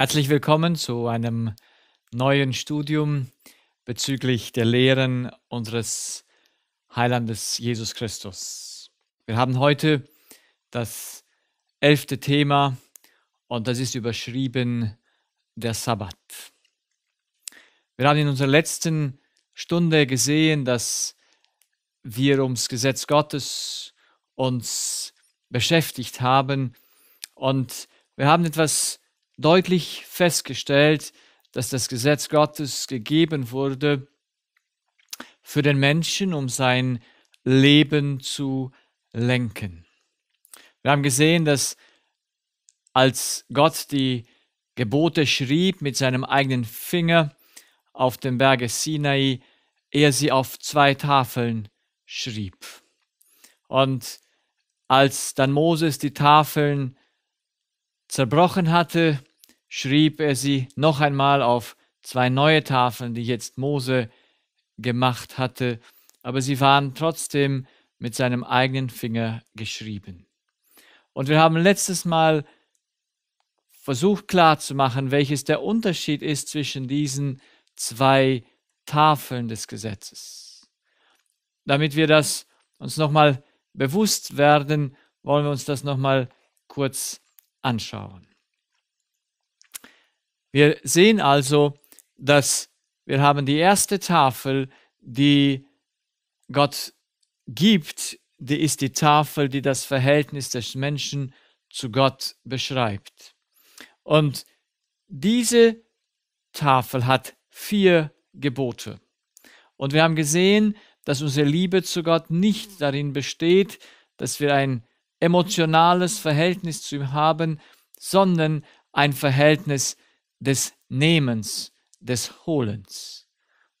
Herzlich willkommen zu einem neuen Studium bezüglich der Lehren unseres Heilandes Jesus Christus. Wir haben heute das elfte Thema und das ist überschrieben der Sabbat. Wir haben in unserer letzten Stunde gesehen, dass wir ums Gesetz Gottes uns beschäftigt haben und wir haben etwas deutlich festgestellt, dass das Gesetz Gottes gegeben wurde für den Menschen, um sein Leben zu lenken. Wir haben gesehen, dass als Gott die Gebote schrieb mit seinem eigenen Finger auf dem Berge Sinai, er sie auf zwei Tafeln schrieb. Und als dann Moses die Tafeln zerbrochen hatte, schrieb er sie noch einmal auf zwei neue Tafeln, die jetzt Mose gemacht hatte, aber sie waren trotzdem mit seinem eigenen Finger geschrieben. Und wir haben letztes Mal versucht klarzumachen, welches der Unterschied ist zwischen diesen zwei Tafeln des Gesetzes. Damit wir das uns nochmal bewusst werden, wollen wir uns das nochmal kurz anschauen. Wir sehen also, dass wir haben die erste Tafel, die Gott gibt, die ist die Tafel, die das Verhältnis des Menschen zu Gott beschreibt. Und diese Tafel hat vier Gebote. Und wir haben gesehen, dass unsere Liebe zu Gott nicht darin besteht, dass wir ein emotionales Verhältnis zu ihm haben, sondern ein Verhältnis zu des Nehmens, des Holens.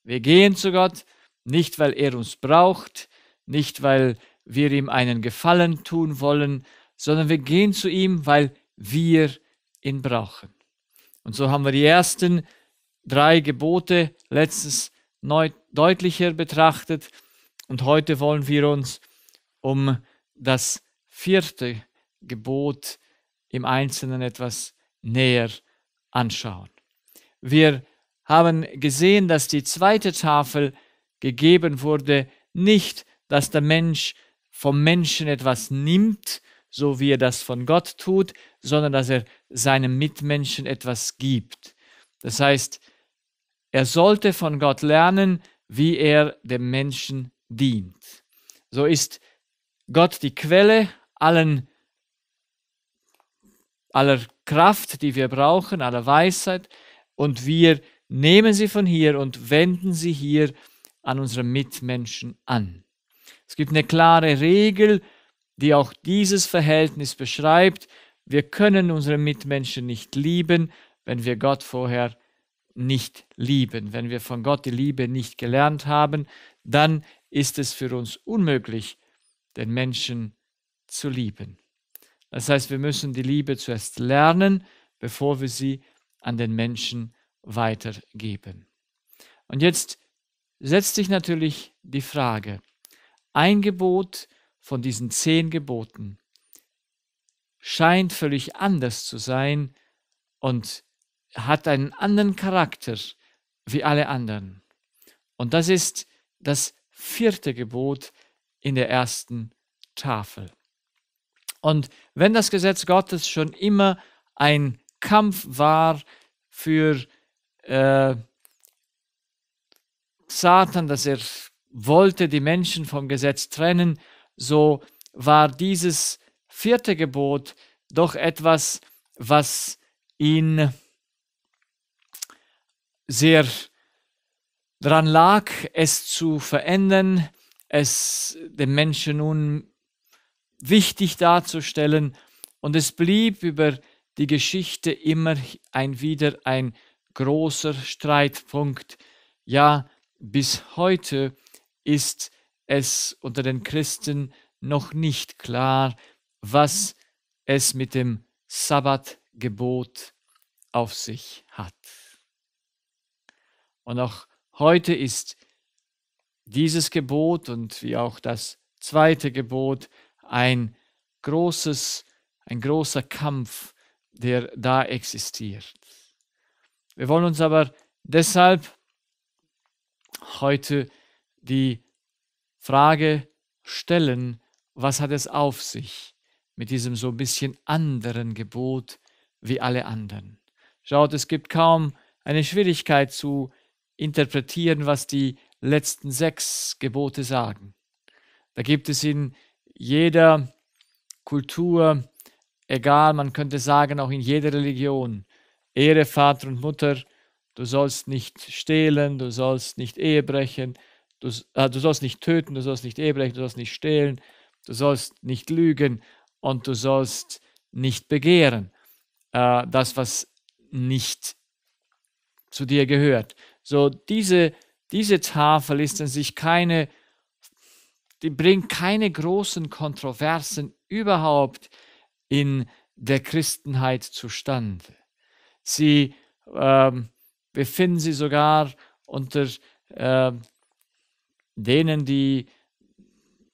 Wir gehen zu Gott nicht, weil er uns braucht, nicht, weil wir ihm einen Gefallen tun wollen, sondern wir gehen zu ihm, weil wir ihn brauchen. Und so haben wir die ersten drei Gebote letztens neu, deutlicher betrachtet und heute wollen wir uns um das vierte Gebot im Einzelnen etwas näher betrachten anschauen. Wir haben gesehen, dass die zweite Tafel gegeben wurde, nicht, dass der Mensch vom Menschen etwas nimmt, so wie er das von Gott tut, sondern dass er seinem Mitmenschen etwas gibt. Das heißt, er sollte von Gott lernen, wie er dem Menschen dient. So ist Gott die Quelle allen, aller Kraft, die wir brauchen, aller Weisheit und wir nehmen sie von hier und wenden sie hier an unsere Mitmenschen an. Es gibt eine klare Regel, die auch dieses Verhältnis beschreibt. Wir können unsere Mitmenschen nicht lieben, wenn wir Gott vorher nicht lieben. Wenn wir von Gott die Liebe nicht gelernt haben, dann ist es für uns unmöglich, den Menschen zu lieben. Das heißt, wir müssen die Liebe zuerst lernen, bevor wir sie an den Menschen weitergeben. Und jetzt setzt sich natürlich die Frage, ein Gebot von diesen zehn Geboten scheint völlig anders zu sein und hat einen anderen Charakter wie alle anderen. Und das ist das vierte Gebot in der ersten Tafel. Und wenn das Gesetz Gottes schon immer ein Kampf war für äh, Satan, dass er wollte die Menschen vom Gesetz trennen, so war dieses vierte Gebot doch etwas, was ihn sehr daran lag, es zu verändern, es den Menschen nun wichtig darzustellen. Und es blieb über die Geschichte immer ein wieder ein großer Streitpunkt. Ja, bis heute ist es unter den Christen noch nicht klar, was es mit dem Sabbatgebot auf sich hat. Und auch heute ist dieses Gebot und wie auch das zweite Gebot ein großes, ein großer Kampf, der da existiert. Wir wollen uns aber deshalb heute die Frage stellen, was hat es auf sich mit diesem so ein bisschen anderen Gebot wie alle anderen? Schaut, es gibt kaum eine Schwierigkeit zu interpretieren, was die letzten sechs Gebote sagen. Da gibt es in jeder Kultur, egal, man könnte sagen, auch in jeder Religion, Ehre Vater und Mutter, du sollst nicht stehlen, du sollst nicht Ehe brechen, du, äh, du sollst nicht töten, du sollst nicht Ehe brechen, du sollst nicht stehlen, du sollst nicht lügen und du sollst nicht begehren, äh, das, was nicht zu dir gehört. So, diese, diese Tafel ist an sich keine die bringt keine großen Kontroversen überhaupt in der Christenheit zustande. Sie ähm, befinden sie sogar unter äh, denen, die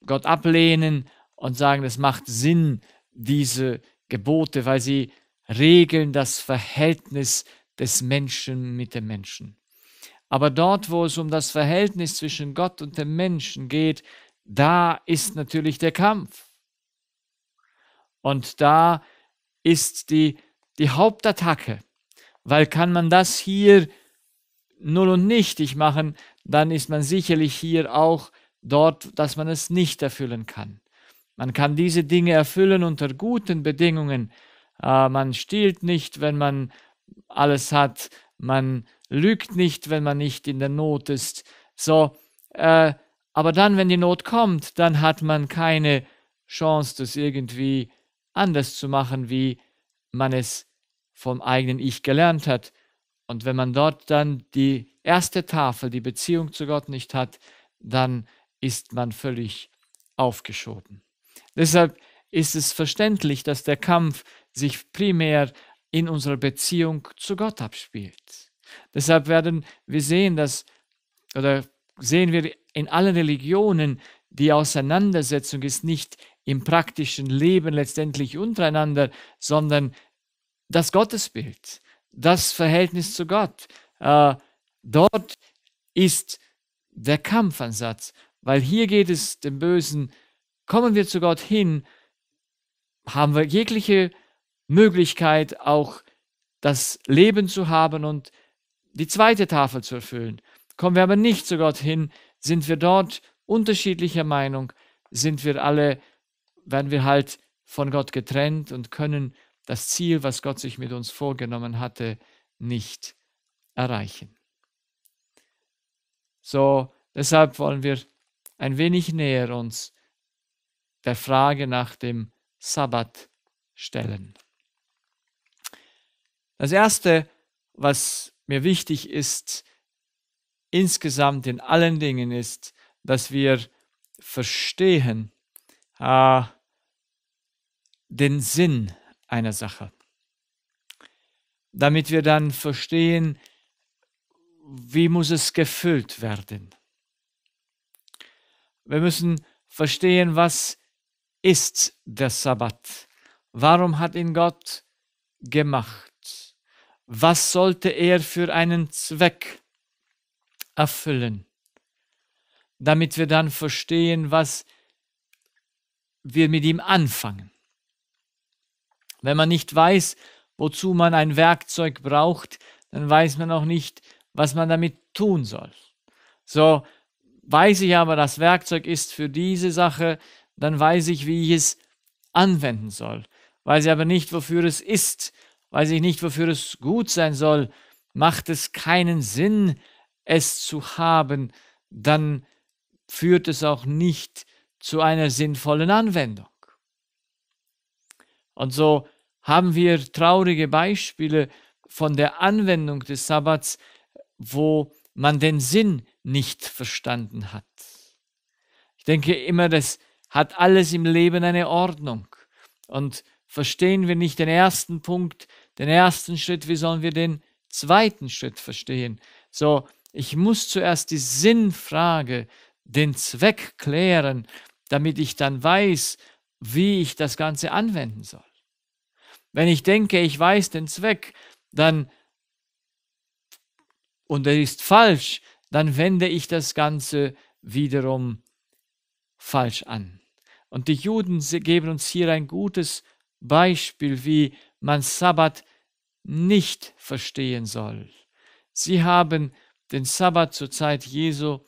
Gott ablehnen und sagen, es macht Sinn, diese Gebote, weil sie regeln das Verhältnis des Menschen mit dem Menschen. Aber dort, wo es um das Verhältnis zwischen Gott und dem Menschen geht, da ist natürlich der Kampf. Und da ist die, die Hauptattacke. Weil kann man das hier null und nichtig machen, dann ist man sicherlich hier auch dort, dass man es nicht erfüllen kann. Man kann diese Dinge erfüllen unter guten Bedingungen. Äh, man stiehlt nicht, wenn man alles hat. Man lügt nicht, wenn man nicht in der Not ist. So, äh, aber dann, wenn die Not kommt, dann hat man keine Chance, das irgendwie anders zu machen, wie man es vom eigenen Ich gelernt hat. Und wenn man dort dann die erste Tafel, die Beziehung zu Gott nicht hat, dann ist man völlig aufgeschoben. Deshalb ist es verständlich, dass der Kampf sich primär in unserer Beziehung zu Gott abspielt. Deshalb werden wir sehen, dass, oder sehen wir in allen Religionen, die Auseinandersetzung ist nicht im praktischen Leben letztendlich untereinander, sondern das Gottesbild, das Verhältnis zu Gott. Äh, dort ist der Kampfansatz, weil hier geht es dem Bösen, kommen wir zu Gott hin, haben wir jegliche Möglichkeit, auch das Leben zu haben und die zweite Tafel zu erfüllen. Kommen wir aber nicht zu Gott hin, sind wir dort unterschiedlicher Meinung, sind wir alle, werden wir halt von Gott getrennt und können das Ziel, was Gott sich mit uns vorgenommen hatte, nicht erreichen. So, deshalb wollen wir ein wenig näher uns der Frage nach dem Sabbat stellen. Das Erste, was mir wichtig ist, insgesamt in allen Dingen ist, dass wir verstehen äh, den Sinn einer Sache, damit wir dann verstehen, wie muss es gefüllt werden. Wir müssen verstehen, was ist der Sabbat? Warum hat ihn Gott gemacht? Was sollte er für einen Zweck erfüllen, damit wir dann verstehen, was wir mit ihm anfangen. Wenn man nicht weiß, wozu man ein Werkzeug braucht, dann weiß man auch nicht, was man damit tun soll. So weiß ich aber, das Werkzeug ist für diese Sache, dann weiß ich, wie ich es anwenden soll. Weiß ich aber nicht, wofür es ist, weiß ich nicht, wofür es gut sein soll, macht es keinen Sinn, es zu haben, dann führt es auch nicht zu einer sinnvollen Anwendung. Und so haben wir traurige Beispiele von der Anwendung des Sabbats, wo man den Sinn nicht verstanden hat. Ich denke immer, das hat alles im Leben eine Ordnung. Und verstehen wir nicht den ersten Punkt, den ersten Schritt, wie sollen wir den zweiten Schritt verstehen? So ich muss zuerst die Sinnfrage, den Zweck klären, damit ich dann weiß, wie ich das Ganze anwenden soll. Wenn ich denke, ich weiß den Zweck, dann und er ist falsch, dann wende ich das Ganze wiederum falsch an. Und die Juden geben uns hier ein gutes Beispiel, wie man Sabbat nicht verstehen soll. Sie haben den Sabbat zur Zeit Jesu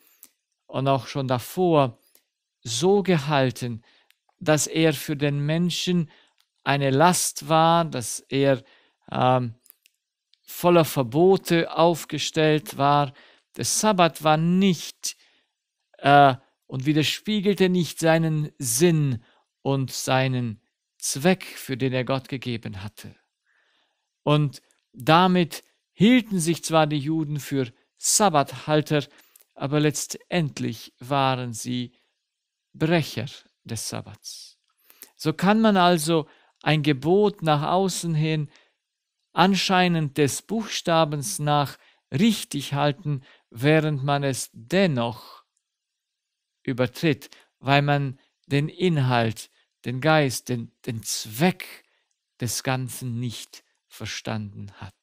und auch schon davor so gehalten, dass er für den Menschen eine Last war, dass er ähm, voller Verbote aufgestellt war. Der Sabbat war nicht äh, und widerspiegelte nicht seinen Sinn und seinen Zweck, für den er Gott gegeben hatte. Und damit hielten sich zwar die Juden für Sabbathalter, aber letztendlich waren sie Brecher des Sabbats. So kann man also ein Gebot nach außen hin anscheinend des Buchstabens nach richtig halten, während man es dennoch übertritt, weil man den Inhalt, den Geist, den, den Zweck des Ganzen nicht verstanden hat.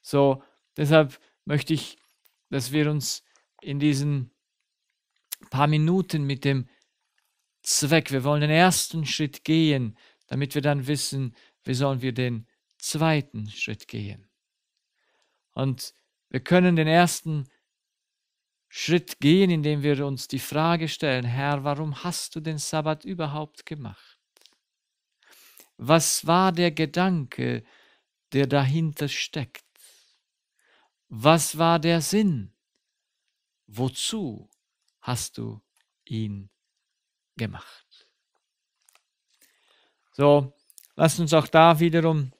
So, deshalb möchte ich, dass wir uns in diesen paar Minuten mit dem Zweck, wir wollen den ersten Schritt gehen, damit wir dann wissen, wie sollen wir den zweiten Schritt gehen. Und wir können den ersten Schritt gehen, indem wir uns die Frage stellen, Herr, warum hast du den Sabbat überhaupt gemacht? Was war der Gedanke, der dahinter steckt? Was war der Sinn? Wozu hast du ihn gemacht? So, lass uns auch da wiederum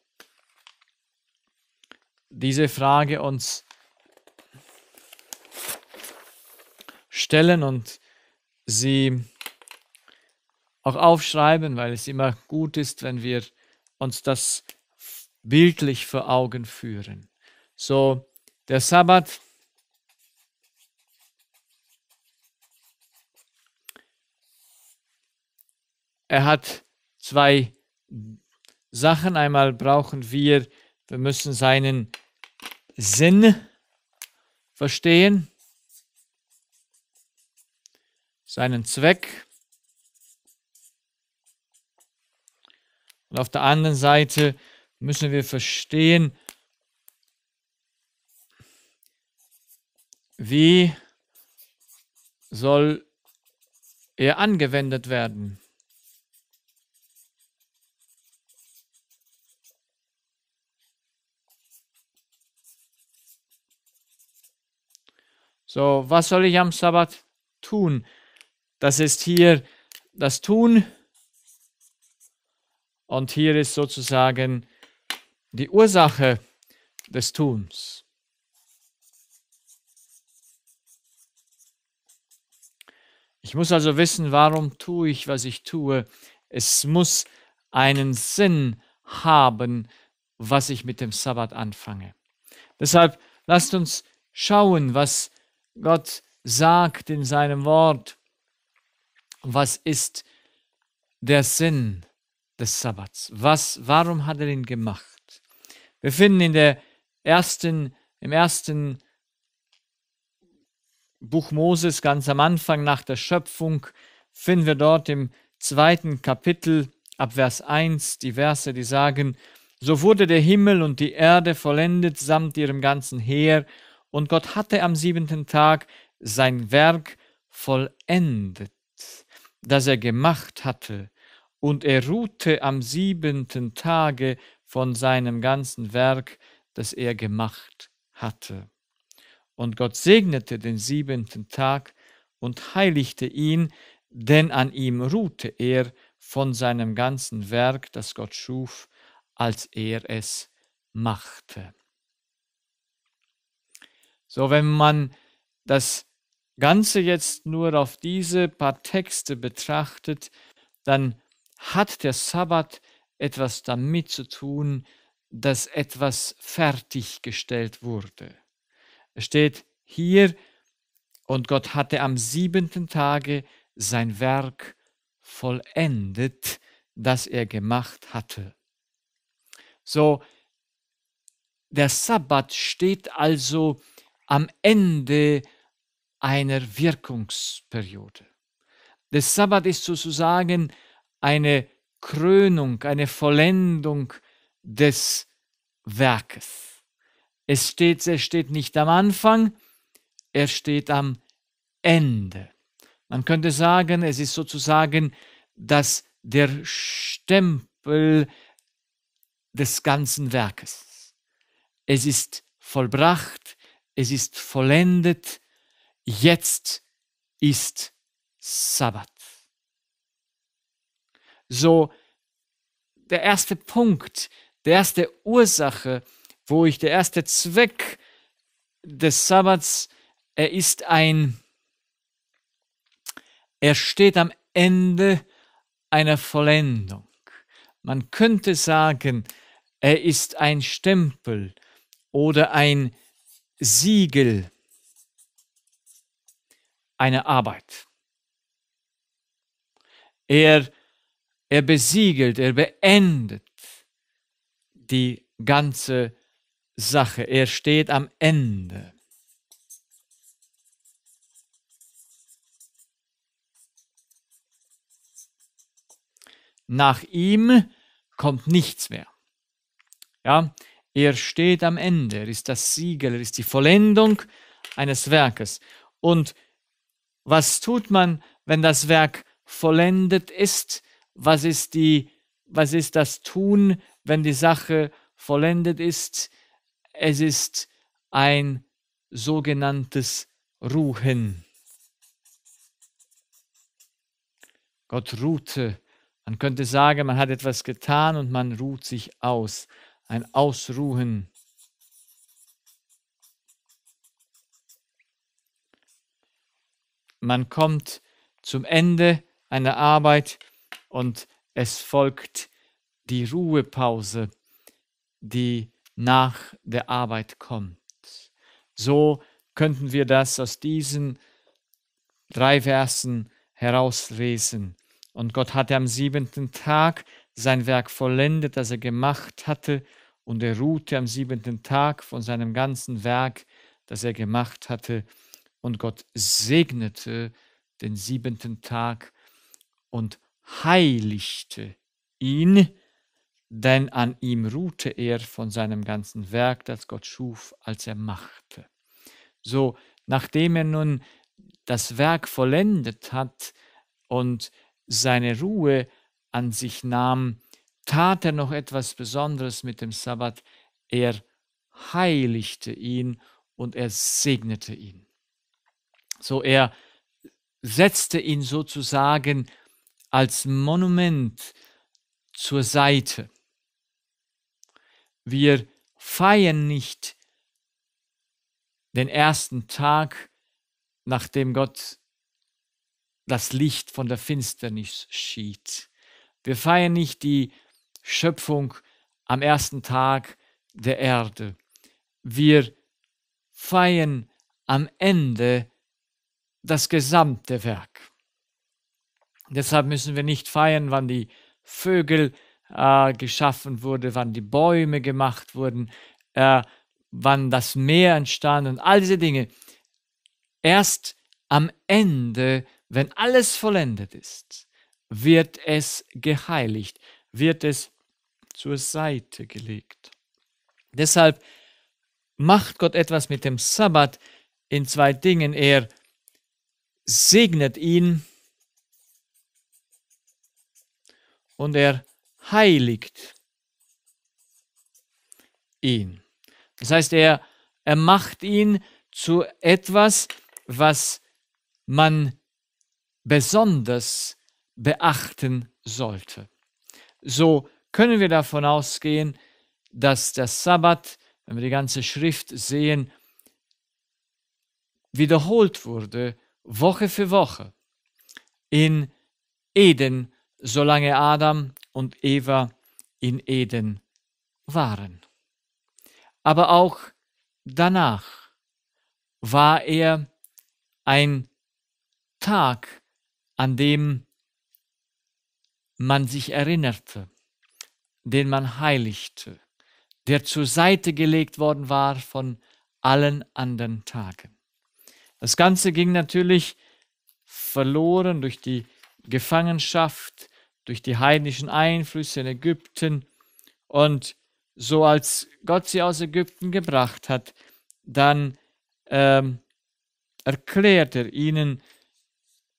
diese Frage uns stellen und sie auch aufschreiben, weil es immer gut ist, wenn wir uns das bildlich vor Augen führen. So, der Sabbat er hat zwei Sachen. Einmal brauchen wir, wir müssen seinen Sinn verstehen, seinen Zweck. Und auf der anderen Seite müssen wir verstehen, Wie soll er angewendet werden? So, was soll ich am Sabbat tun? Das ist hier das Tun und hier ist sozusagen die Ursache des Tuns. Ich muss also wissen, warum tue ich, was ich tue. Es muss einen Sinn haben, was ich mit dem Sabbat anfange. Deshalb lasst uns schauen, was Gott sagt in seinem Wort. Was ist der Sinn des Sabbats? Was, warum hat er ihn gemacht? Wir finden in der ersten, im ersten Buch Moses ganz am Anfang nach der Schöpfung finden wir dort im zweiten Kapitel ab Vers 1 die Verse, die sagen, so wurde der Himmel und die Erde vollendet samt ihrem ganzen Heer, und Gott hatte am siebenten Tag sein Werk vollendet, das er gemacht hatte, und er ruhte am siebenten Tage von seinem ganzen Werk, das er gemacht hatte. Und Gott segnete den siebenten Tag und heiligte ihn, denn an ihm ruhte er von seinem ganzen Werk, das Gott schuf, als er es machte. So, wenn man das Ganze jetzt nur auf diese paar Texte betrachtet, dann hat der Sabbat etwas damit zu tun, dass etwas fertiggestellt wurde. Es steht hier, und Gott hatte am siebenten Tage sein Werk vollendet, das er gemacht hatte. So, der Sabbat steht also am Ende einer Wirkungsperiode. Der Sabbat ist sozusagen eine Krönung, eine Vollendung des Werkes. Es steht, er steht nicht am Anfang, er steht am Ende. Man könnte sagen, es ist sozusagen das, der Stempel des ganzen Werkes. Es ist vollbracht, es ist vollendet, jetzt ist Sabbat. So, der erste Punkt, der erste Ursache wo ich der erste Zweck des Sabbats, er ist ein, er steht am Ende einer Vollendung. Man könnte sagen, er ist ein Stempel oder ein Siegel einer Arbeit. Er, er besiegelt, er beendet die ganze Sache. Er steht am Ende. Nach ihm kommt nichts mehr. Ja, er steht am Ende, er ist das Siegel, er ist die Vollendung eines Werkes. Und was tut man, wenn das Werk vollendet ist? Was ist die was ist das Tun, wenn die Sache vollendet ist? Es ist ein sogenanntes Ruhen. Gott ruhte. Man könnte sagen, man hat etwas getan und man ruht sich aus. Ein Ausruhen. Man kommt zum Ende einer Arbeit und es folgt die Ruhepause, die nach der Arbeit kommt. So könnten wir das aus diesen drei Versen herauslesen. Und Gott hatte am siebenten Tag sein Werk vollendet, das er gemacht hatte, und er ruhte am siebenten Tag von seinem ganzen Werk, das er gemacht hatte. Und Gott segnete den siebenten Tag und heiligte ihn, denn an ihm ruhte er von seinem ganzen Werk, das Gott schuf, als er machte. So, nachdem er nun das Werk vollendet hat und seine Ruhe an sich nahm, tat er noch etwas Besonderes mit dem Sabbat. Er heiligte ihn und er segnete ihn. So, er setzte ihn sozusagen als Monument zur Seite wir feiern nicht den ersten Tag, nachdem Gott das Licht von der Finsternis schied. Wir feiern nicht die Schöpfung am ersten Tag der Erde. Wir feiern am Ende das gesamte Werk. Deshalb müssen wir nicht feiern, wann die Vögel äh, geschaffen wurde, wann die Bäume gemacht wurden, äh, wann das Meer entstand und all diese Dinge. Erst am Ende, wenn alles vollendet ist, wird es geheiligt, wird es zur Seite gelegt. Deshalb macht Gott etwas mit dem Sabbat in zwei Dingen. Er segnet ihn und er heiligt ihn. Das heißt, er, er macht ihn zu etwas, was man besonders beachten sollte. So können wir davon ausgehen, dass der Sabbat, wenn wir die ganze Schrift sehen, wiederholt wurde, Woche für Woche. In Eden solange Adam und Eva in Eden waren. Aber auch danach war er ein Tag, an dem man sich erinnerte, den man heiligte, der zur Seite gelegt worden war von allen anderen Tagen. Das Ganze ging natürlich verloren durch die Gefangenschaft, durch die heidnischen Einflüsse in Ägypten. Und so als Gott sie aus Ägypten gebracht hat, dann ähm, erklärt er ihnen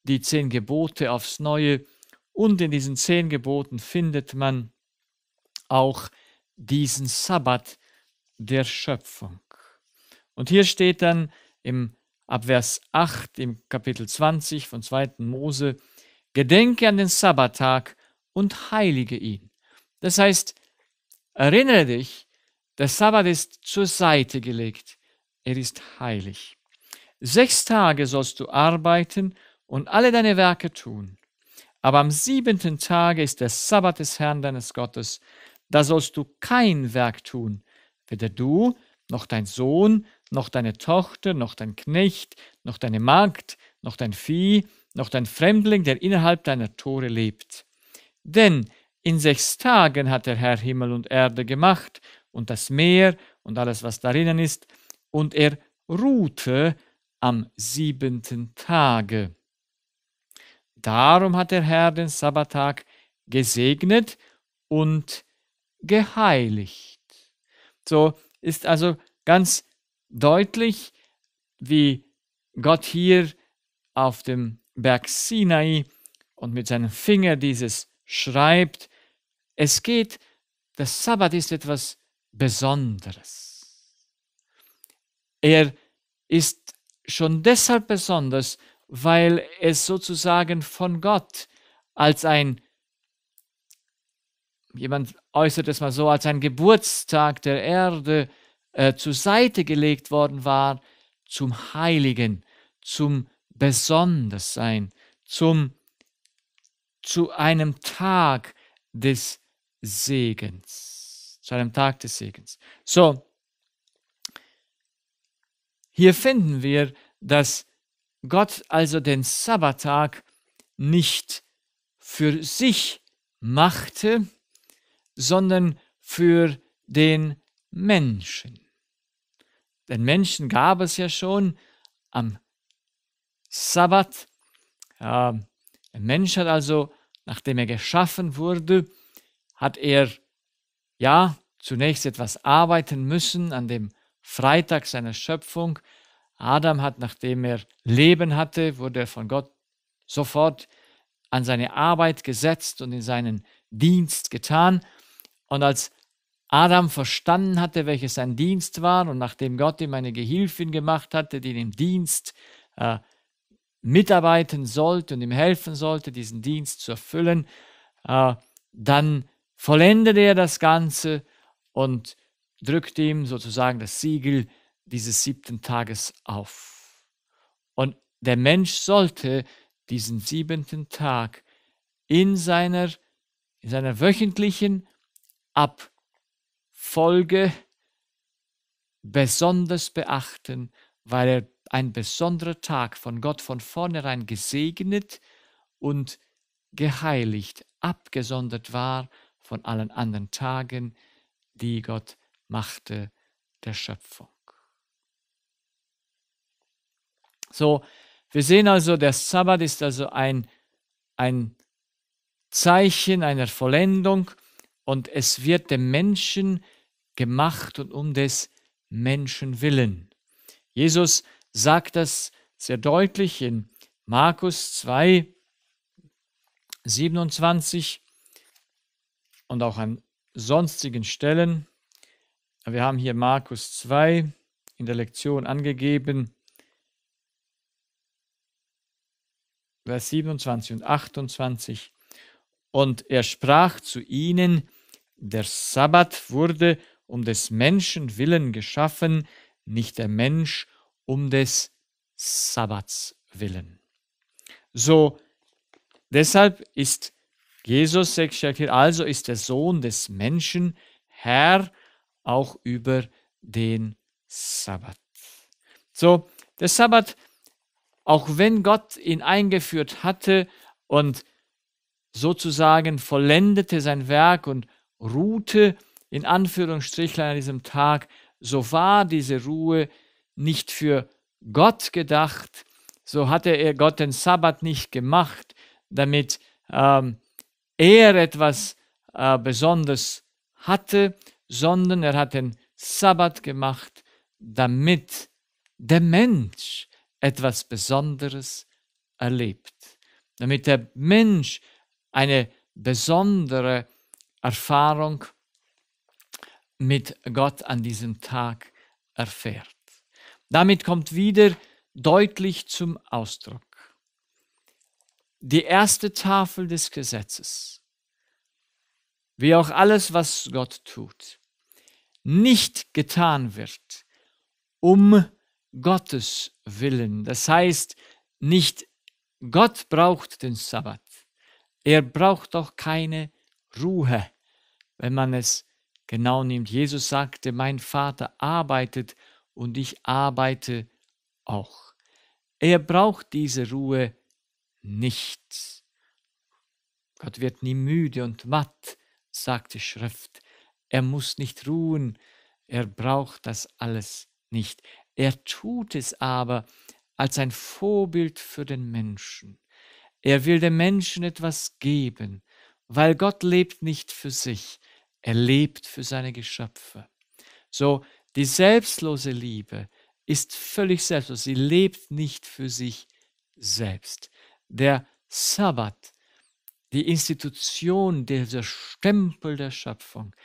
die zehn Gebote aufs Neue. Und in diesen zehn Geboten findet man auch diesen Sabbat der Schöpfung. Und hier steht dann im Abvers 8 im Kapitel 20 von 2. Mose, Gedenke an den Sabbattag und heilige ihn. Das heißt, erinnere dich, der Sabbat ist zur Seite gelegt. Er ist heilig. Sechs Tage sollst du arbeiten und alle deine Werke tun. Aber am siebenten Tage ist der Sabbat des Herrn deines Gottes. Da sollst du kein Werk tun, weder du, noch dein Sohn, noch deine Tochter, noch dein Knecht, noch deine Magd, noch dein Vieh, noch dein Fremdling, der innerhalb deiner Tore lebt. Denn in sechs Tagen hat der Herr Himmel und Erde gemacht und das Meer und alles, was darinnen ist, und er ruhte am siebenten Tage. Darum hat der Herr den Sabbattag gesegnet und geheiligt. So ist also ganz deutlich, wie Gott hier auf dem Berg Sinai und mit seinem Finger dieses schreibt. Es geht, das Sabbat ist etwas Besonderes. Er ist schon deshalb besonders, weil es sozusagen von Gott als ein, jemand äußert es mal so, als ein Geburtstag der Erde äh, zur Seite gelegt worden war, zum Heiligen, zum Heiligen besonders sein, zum, zu einem Tag des Segens, zu einem Tag des Segens. So, hier finden wir, dass Gott also den Sabbattag nicht für sich machte, sondern für den Menschen. Den Menschen gab es ja schon am Sabbat. Der Mensch hat also, nachdem er geschaffen wurde, hat er ja zunächst etwas arbeiten müssen an dem Freitag seiner Schöpfung. Adam hat, nachdem er Leben hatte, wurde er von Gott sofort an seine Arbeit gesetzt und in seinen Dienst getan. Und als Adam verstanden hatte, welches sein Dienst war, und nachdem Gott ihm eine Gehilfin gemacht hatte, die dem Dienst äh, mitarbeiten sollte und ihm helfen sollte, diesen Dienst zu erfüllen, äh, dann vollendet er das Ganze und drückt ihm sozusagen das Siegel dieses siebten Tages auf. Und der Mensch sollte diesen siebenten Tag in seiner, in seiner wöchentlichen Abfolge besonders beachten, weil er ein besonderer Tag von Gott von vornherein gesegnet und geheiligt, abgesondert war von allen anderen Tagen, die Gott machte der Schöpfung. So, wir sehen also, der Sabbat ist also ein, ein Zeichen einer Vollendung und es wird dem Menschen gemacht und um des Menschen willen. Jesus sagt das sehr deutlich in Markus 2, 27 und auch an sonstigen Stellen. Wir haben hier Markus 2 in der Lektion angegeben, Vers 27 und 28. Und er sprach zu ihnen, der Sabbat wurde um des Menschen willen geschaffen, nicht der Mensch um des Sabbats willen. So, deshalb ist Jesus, also ist der Sohn des Menschen Herr auch über den Sabbat. So, der Sabbat, auch wenn Gott ihn eingeführt hatte und sozusagen vollendete sein Werk und ruhte in Anführungsstrichlein an diesem Tag, so war diese Ruhe nicht für Gott gedacht, so hatte er Gott den Sabbat nicht gemacht, damit ähm, er etwas äh, Besonderes hatte, sondern er hat den Sabbat gemacht, damit der Mensch etwas Besonderes erlebt, damit der Mensch eine besondere Erfahrung mit Gott an diesem Tag erfährt. Damit kommt wieder deutlich zum Ausdruck. Die erste Tafel des Gesetzes, wie auch alles, was Gott tut, nicht getan wird um Gottes willen. Das heißt, nicht Gott braucht den Sabbat. Er braucht auch keine Ruhe, wenn man es genau nimmt. Jesus sagte, mein Vater arbeitet und ich arbeite auch. Er braucht diese Ruhe nicht. Gott wird nie müde und matt, sagt die Schrift. Er muss nicht ruhen, er braucht das alles nicht. Er tut es aber als ein Vorbild für den Menschen. Er will dem Menschen etwas geben, weil Gott lebt nicht für sich, er lebt für seine Geschöpfe. So die selbstlose Liebe ist völlig selbstlos. Sie lebt nicht für sich selbst. Der Sabbat, die Institution, der Stempel der Schöpfung,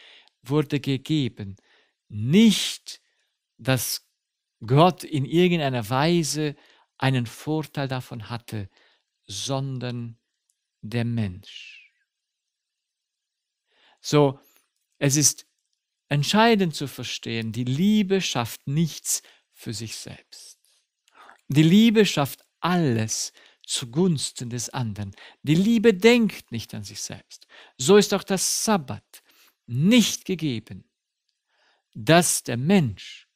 wurde gegeben, nicht, dass Gott in irgendeiner Weise einen Vorteil davon hatte, sondern der Mensch. So, es ist entscheidend zu verstehen, die Liebe schafft nichts für sich selbst. Die Liebe schafft alles zugunsten des anderen. Die Liebe denkt nicht an sich selbst. So ist auch das Sabbat nicht gegeben, dass der Mensch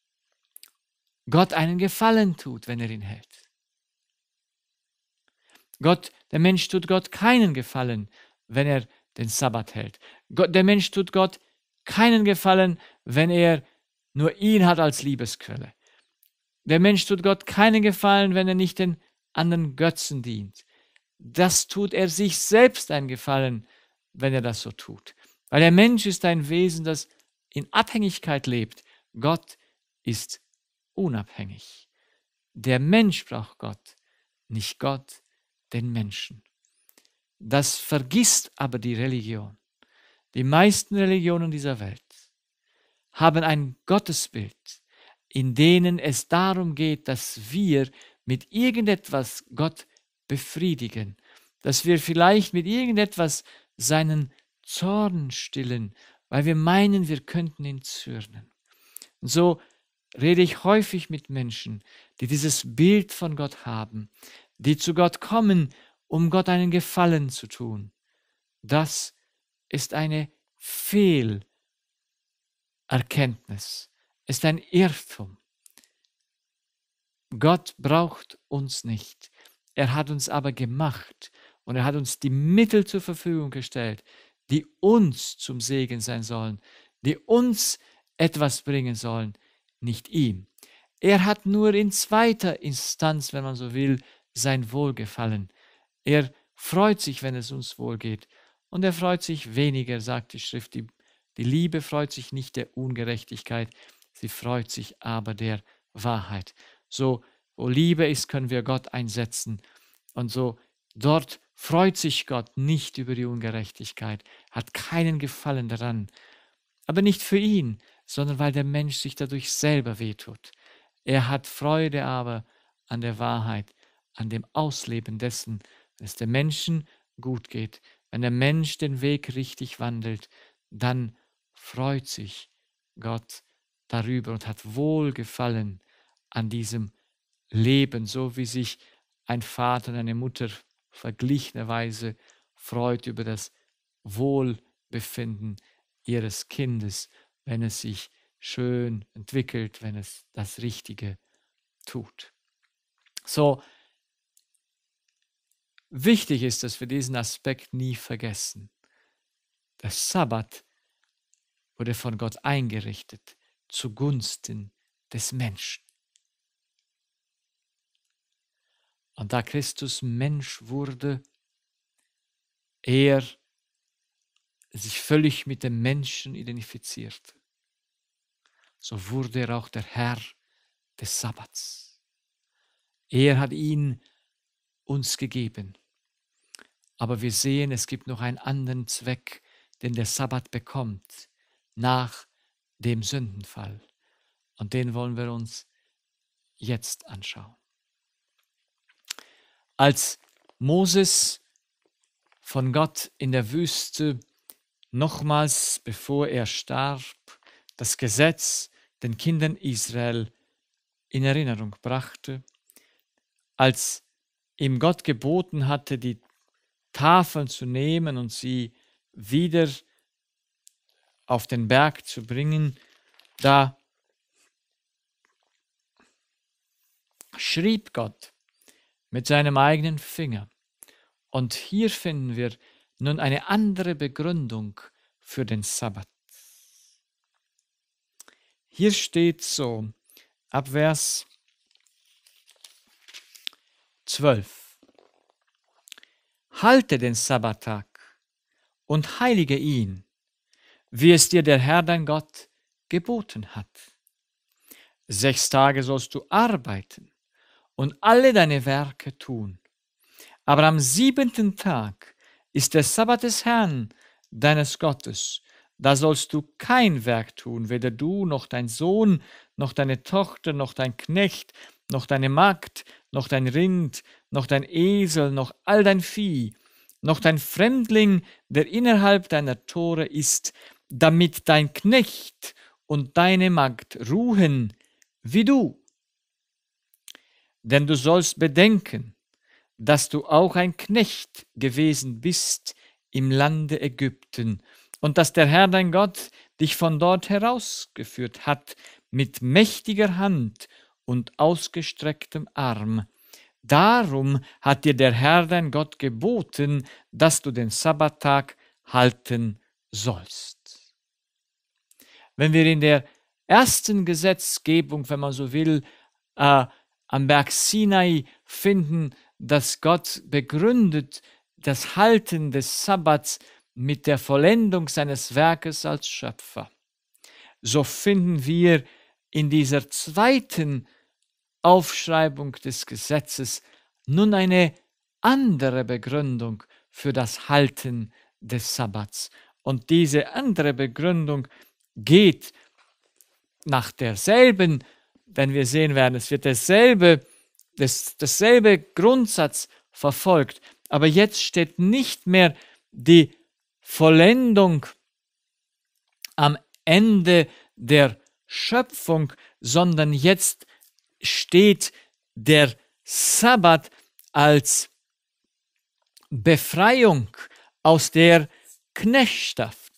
Gott einen Gefallen tut, wenn er ihn hält. Gott, der Mensch tut Gott keinen Gefallen, wenn er den Sabbat hält. Gott, der Mensch tut Gott keinen Gefallen, wenn er nur ihn hat als Liebesquelle. Der Mensch tut Gott keinen Gefallen, wenn er nicht den anderen Götzen dient. Das tut er sich selbst einen Gefallen, wenn er das so tut. Weil der Mensch ist ein Wesen, das in Abhängigkeit lebt. Gott ist unabhängig. Der Mensch braucht Gott, nicht Gott den Menschen. Das vergisst aber die Religion. Die meisten Religionen dieser Welt haben ein Gottesbild, in denen es darum geht, dass wir mit irgendetwas Gott befriedigen, dass wir vielleicht mit irgendetwas seinen Zorn stillen, weil wir meinen, wir könnten ihn zürnen. Und so rede ich häufig mit Menschen, die dieses Bild von Gott haben, die zu Gott kommen, um Gott einen Gefallen zu tun. Das ist eine Fehlerkenntnis, ist ein Irrtum. Gott braucht uns nicht. Er hat uns aber gemacht und er hat uns die Mittel zur Verfügung gestellt, die uns zum Segen sein sollen, die uns etwas bringen sollen, nicht ihm. Er hat nur in zweiter Instanz, wenn man so will, sein Wohlgefallen. Er freut sich, wenn es uns wohlgeht und er freut sich weniger, sagt die Schrift. Die, die Liebe freut sich nicht der Ungerechtigkeit, sie freut sich aber der Wahrheit. So, wo Liebe ist, können wir Gott einsetzen. Und so, dort freut sich Gott nicht über die Ungerechtigkeit, hat keinen Gefallen daran. Aber nicht für ihn, sondern weil der Mensch sich dadurch selber wehtut. Er hat Freude aber an der Wahrheit, an dem Ausleben dessen, dass der Menschen gut geht, wenn der Mensch den Weg richtig wandelt, dann freut sich Gott darüber und hat Wohlgefallen an diesem Leben, so wie sich ein Vater und eine Mutter verglichenerweise freut über das Wohlbefinden ihres Kindes, wenn es sich schön entwickelt, wenn es das Richtige tut. So Wichtig ist, dass wir diesen Aspekt nie vergessen. Der Sabbat wurde von Gott eingerichtet zugunsten des Menschen. Und da Christus Mensch wurde, er sich völlig mit dem Menschen identifizierte, so wurde er auch der Herr des Sabbats. Er hat ihn uns gegeben. Aber wir sehen, es gibt noch einen anderen Zweck, den der Sabbat bekommt nach dem Sündenfall. Und den wollen wir uns jetzt anschauen. Als Moses von Gott in der Wüste nochmals, bevor er starb, das Gesetz den Kindern Israel in Erinnerung brachte, als ihm Gott geboten hatte, die Tafeln zu nehmen und sie wieder auf den Berg zu bringen, da schrieb Gott mit seinem eigenen Finger. Und hier finden wir nun eine andere Begründung für den Sabbat. Hier steht so ab Vers 12 halte den Sabbattag und heilige ihn, wie es dir der Herr dein Gott geboten hat. Sechs Tage sollst du arbeiten und alle deine Werke tun. Aber am siebenten Tag ist der Sabbat des Herrn, deines Gottes. Da sollst du kein Werk tun, weder du noch dein Sohn, noch deine Tochter, noch dein Knecht, noch deine Magd, noch dein Rind, noch dein Esel, noch all dein Vieh, noch dein Fremdling, der innerhalb deiner Tore ist, damit dein Knecht und deine Magd ruhen wie du. Denn du sollst bedenken, dass du auch ein Knecht gewesen bist im Lande Ägypten und dass der Herr dein Gott dich von dort herausgeführt hat mit mächtiger Hand und ausgestrecktem Arm, Darum hat dir der Herr dein Gott geboten, dass du den Sabbattag halten sollst. Wenn wir in der ersten Gesetzgebung, wenn man so will, äh, am Berg Sinai finden, dass Gott begründet das Halten des Sabbats mit der Vollendung seines Werkes als Schöpfer. So finden wir in dieser zweiten Gesetzgebung, Aufschreibung des Gesetzes nun eine andere Begründung für das Halten des Sabbats. Und diese andere Begründung geht nach derselben, denn wir sehen werden, es wird derselbe, das, dasselbe Grundsatz verfolgt. Aber jetzt steht nicht mehr die Vollendung am Ende der Schöpfung, sondern jetzt steht der Sabbat als Befreiung aus der Knechtschaft.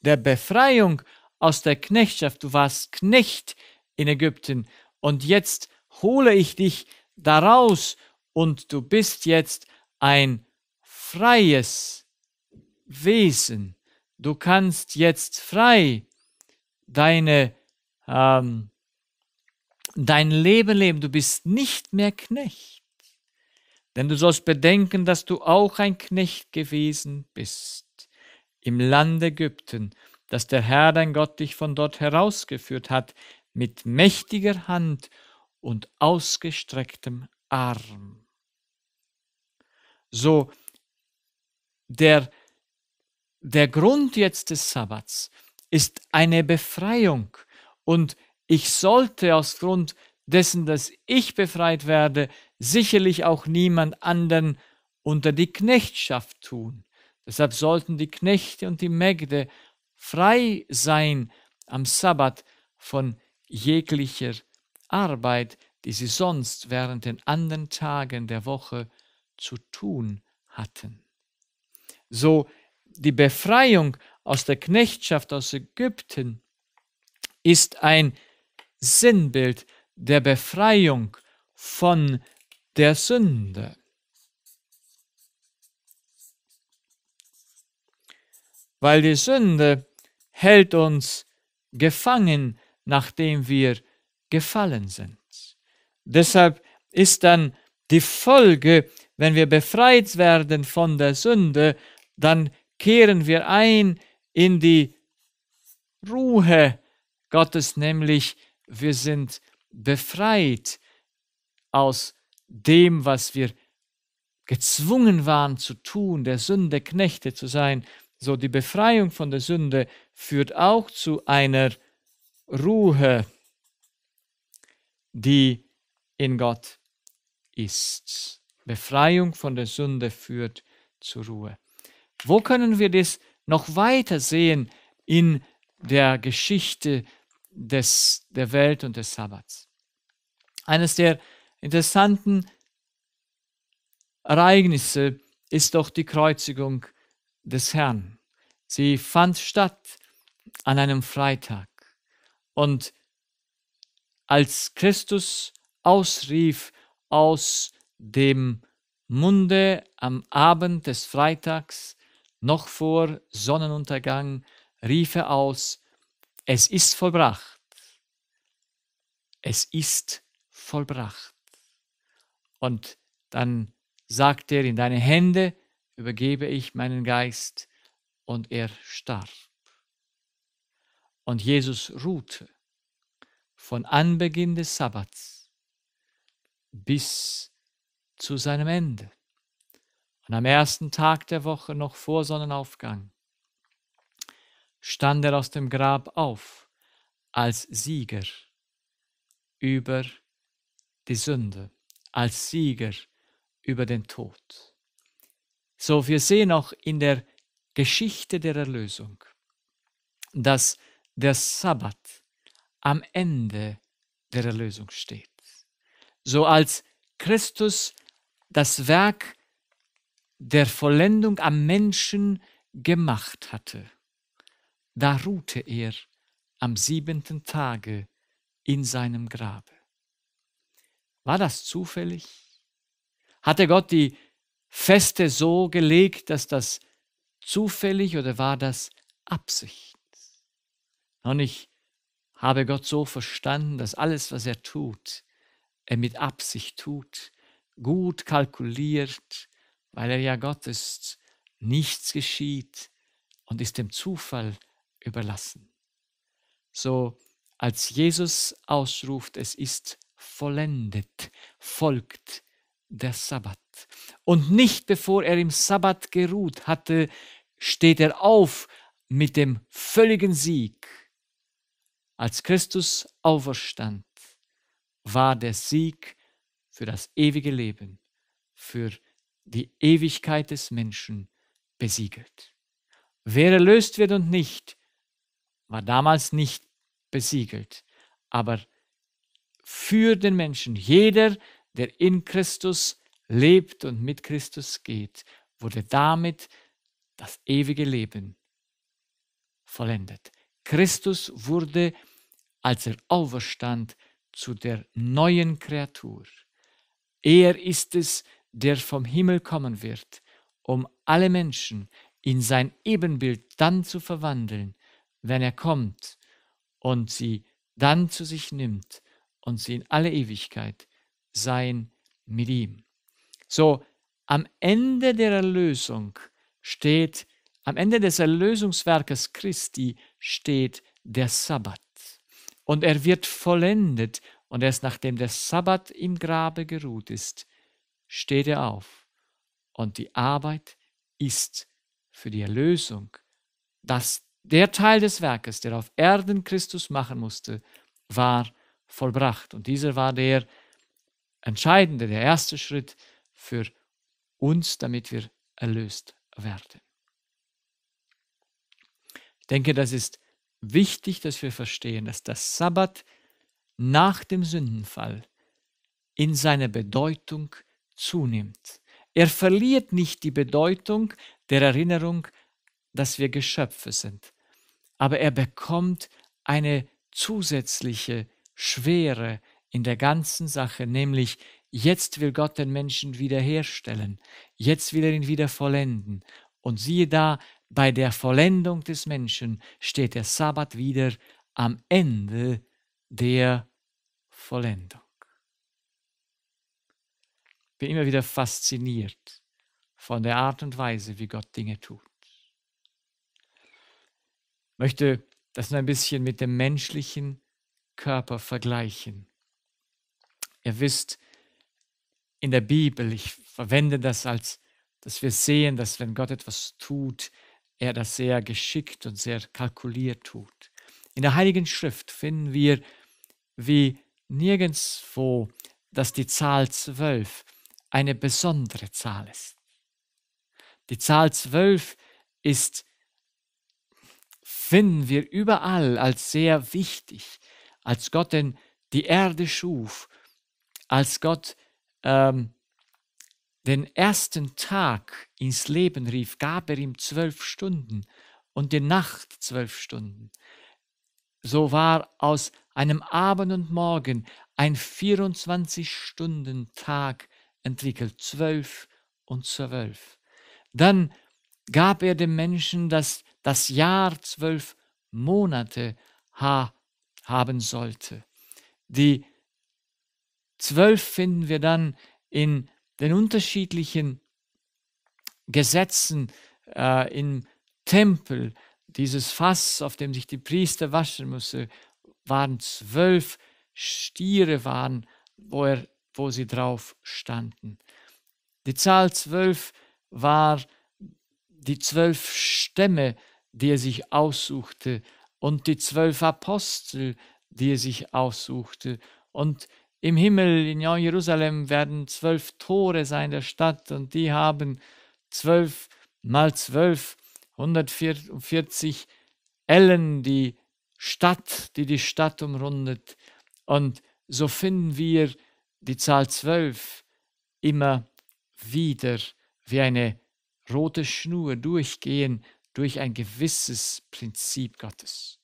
Der Befreiung aus der Knechtschaft. Du warst Knecht in Ägypten und jetzt hole ich dich daraus und du bist jetzt ein freies Wesen du kannst jetzt frei deine, ähm, dein Leben leben. Du bist nicht mehr Knecht. Denn du sollst bedenken, dass du auch ein Knecht gewesen bist im Land Ägypten, dass der Herr dein Gott dich von dort herausgeführt hat mit mächtiger Hand und ausgestrecktem Arm. So der der Grund jetzt des Sabbats ist eine Befreiung und ich sollte aus Grund dessen, dass ich befreit werde, sicherlich auch niemand anderen unter die Knechtschaft tun. Deshalb sollten die Knechte und die Mägde frei sein am Sabbat von jeglicher Arbeit, die sie sonst während den anderen Tagen der Woche zu tun hatten. So die Befreiung aus der Knechtschaft aus Ägypten ist ein Sinnbild der Befreiung von der Sünde. Weil die Sünde hält uns gefangen, nachdem wir gefallen sind. Deshalb ist dann die Folge, wenn wir befreit werden von der Sünde, dann kehren wir ein in die Ruhe Gottes, nämlich wir sind befreit aus dem, was wir gezwungen waren zu tun, der Sünde Knechte zu sein. So die Befreiung von der Sünde führt auch zu einer Ruhe, die in Gott ist. Befreiung von der Sünde führt zur Ruhe. Wo können wir das noch weiter sehen in der Geschichte des, der Welt und des Sabbats? Eines der interessanten Ereignisse ist doch die Kreuzigung des Herrn. Sie fand statt an einem Freitag. Und als Christus ausrief aus dem Munde am Abend des Freitags, noch vor Sonnenuntergang, rief er aus, es ist vollbracht, es ist vollbracht. Und dann sagt er, in deine Hände übergebe ich meinen Geist, und er starb. Und Jesus ruhte von Anbeginn des Sabbats bis zu seinem Ende. Und am ersten Tag der Woche, noch vor Sonnenaufgang, stand er aus dem Grab auf als Sieger über die Sünde, als Sieger über den Tod. So, wir sehen auch in der Geschichte der Erlösung, dass der Sabbat am Ende der Erlösung steht. So als Christus das Werk der Vollendung am Menschen gemacht hatte. Da ruhte er am siebenten Tage in seinem Grabe. War das zufällig? Hatte Gott die Feste so gelegt, dass das zufällig oder war das Absicht? Und ich habe Gott so verstanden, dass alles, was er tut, er mit Absicht tut, gut kalkuliert, weil er ja Gott ist. Nichts geschieht und ist dem Zufall überlassen. So als Jesus ausruft, es ist vollendet, folgt der Sabbat. Und nicht bevor er im Sabbat geruht hatte, steht er auf mit dem völligen Sieg. Als Christus auferstand, war der Sieg für das ewige Leben, für die Ewigkeit des Menschen besiegelt. Wer erlöst wird und nicht, war damals nicht besiegelt, aber für den Menschen, jeder, der in Christus lebt und mit Christus geht, wurde damit das ewige Leben vollendet. Christus wurde, als er auferstand, zu der neuen Kreatur. Er ist es, der vom Himmel kommen wird, um alle Menschen in sein Ebenbild dann zu verwandeln, wenn er kommt und sie dann zu sich nimmt und sie in alle Ewigkeit sein mit ihm. So, am Ende der Erlösung steht, am Ende des Erlösungswerkes Christi steht der Sabbat. Und er wird vollendet und erst nachdem der Sabbat im Grabe geruht ist, steht er auf und die Arbeit ist für die Erlösung, dass der Teil des Werkes, der auf Erden Christus machen musste, war vollbracht. Und dieser war der entscheidende, der erste Schritt für uns, damit wir erlöst werden. Ich denke, das ist wichtig, dass wir verstehen, dass das Sabbat nach dem Sündenfall in seiner Bedeutung ist zunimmt. Er verliert nicht die Bedeutung der Erinnerung, dass wir Geschöpfe sind, aber er bekommt eine zusätzliche Schwere in der ganzen Sache, nämlich jetzt will Gott den Menschen wiederherstellen, jetzt will er ihn wieder vollenden. Und siehe da, bei der Vollendung des Menschen steht der Sabbat wieder am Ende der Vollendung bin immer wieder fasziniert von der Art und Weise, wie Gott Dinge tut. Ich möchte das nur ein bisschen mit dem menschlichen Körper vergleichen. Ihr wisst, in der Bibel, ich verwende das als, dass wir sehen, dass wenn Gott etwas tut, er das sehr geschickt und sehr kalkuliert tut. In der Heiligen Schrift finden wir, wie nirgendwo, dass die Zahl zwölf eine besondere Zahl ist. Die Zahl zwölf ist, finden wir überall als sehr wichtig, als Gott denn die Erde schuf, als Gott ähm, den ersten Tag ins Leben rief, gab er ihm zwölf Stunden und die Nacht zwölf Stunden. So war aus einem Abend und Morgen ein 24-Stunden-Tag entwickelt, zwölf und zwölf. Dann gab er dem Menschen, dass das Jahr zwölf Monate ha haben sollte. Die zwölf finden wir dann in den unterschiedlichen Gesetzen äh, im Tempel. Dieses Fass, auf dem sich die Priester waschen mussten, waren zwölf Stiere waren, wo er wo sie drauf standen. Die Zahl zwölf war die zwölf Stämme, die er sich aussuchte, und die zwölf Apostel, die er sich aussuchte. Und im Himmel in Jerusalem werden zwölf Tore sein der Stadt, und die haben zwölf mal zwölf, 144 Ellen, die Stadt, die die Stadt umrundet. Und so finden wir die Zahl 12 immer wieder wie eine rote Schnur durchgehen durch ein gewisses Prinzip Gottes.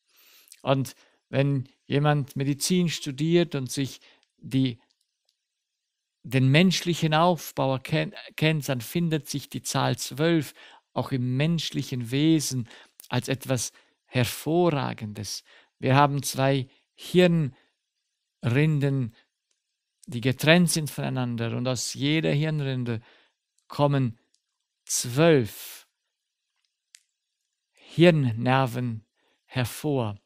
Und wenn jemand Medizin studiert und sich die, den menschlichen Aufbau kennt, dann findet sich die Zahl 12 auch im menschlichen Wesen als etwas Hervorragendes. Wir haben zwei Hirnrinden, die getrennt sind voneinander und aus jeder Hirnrinde kommen zwölf Hirnnerven hervor.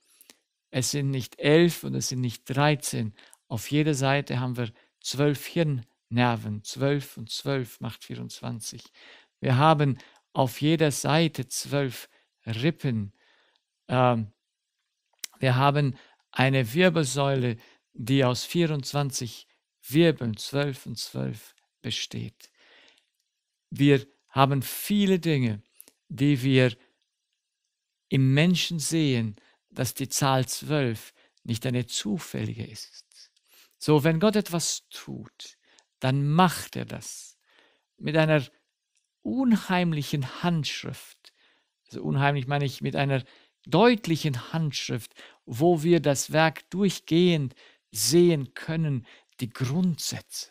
Es sind nicht elf und es sind nicht dreizehn. Auf jeder Seite haben wir zwölf Hirnnerven. Zwölf und zwölf macht 24. Wir haben auf jeder Seite zwölf Rippen. Ähm, wir haben eine Wirbelsäule, die aus 24 Wirbeln, beim 12 und 12 besteht. Wir haben viele Dinge, die wir im Menschen sehen, dass die Zahl 12 nicht eine zufällige ist. So, wenn Gott etwas tut, dann macht er das mit einer unheimlichen Handschrift. Also unheimlich meine ich mit einer deutlichen Handschrift, wo wir das Werk durchgehend sehen können, die Grundsätze.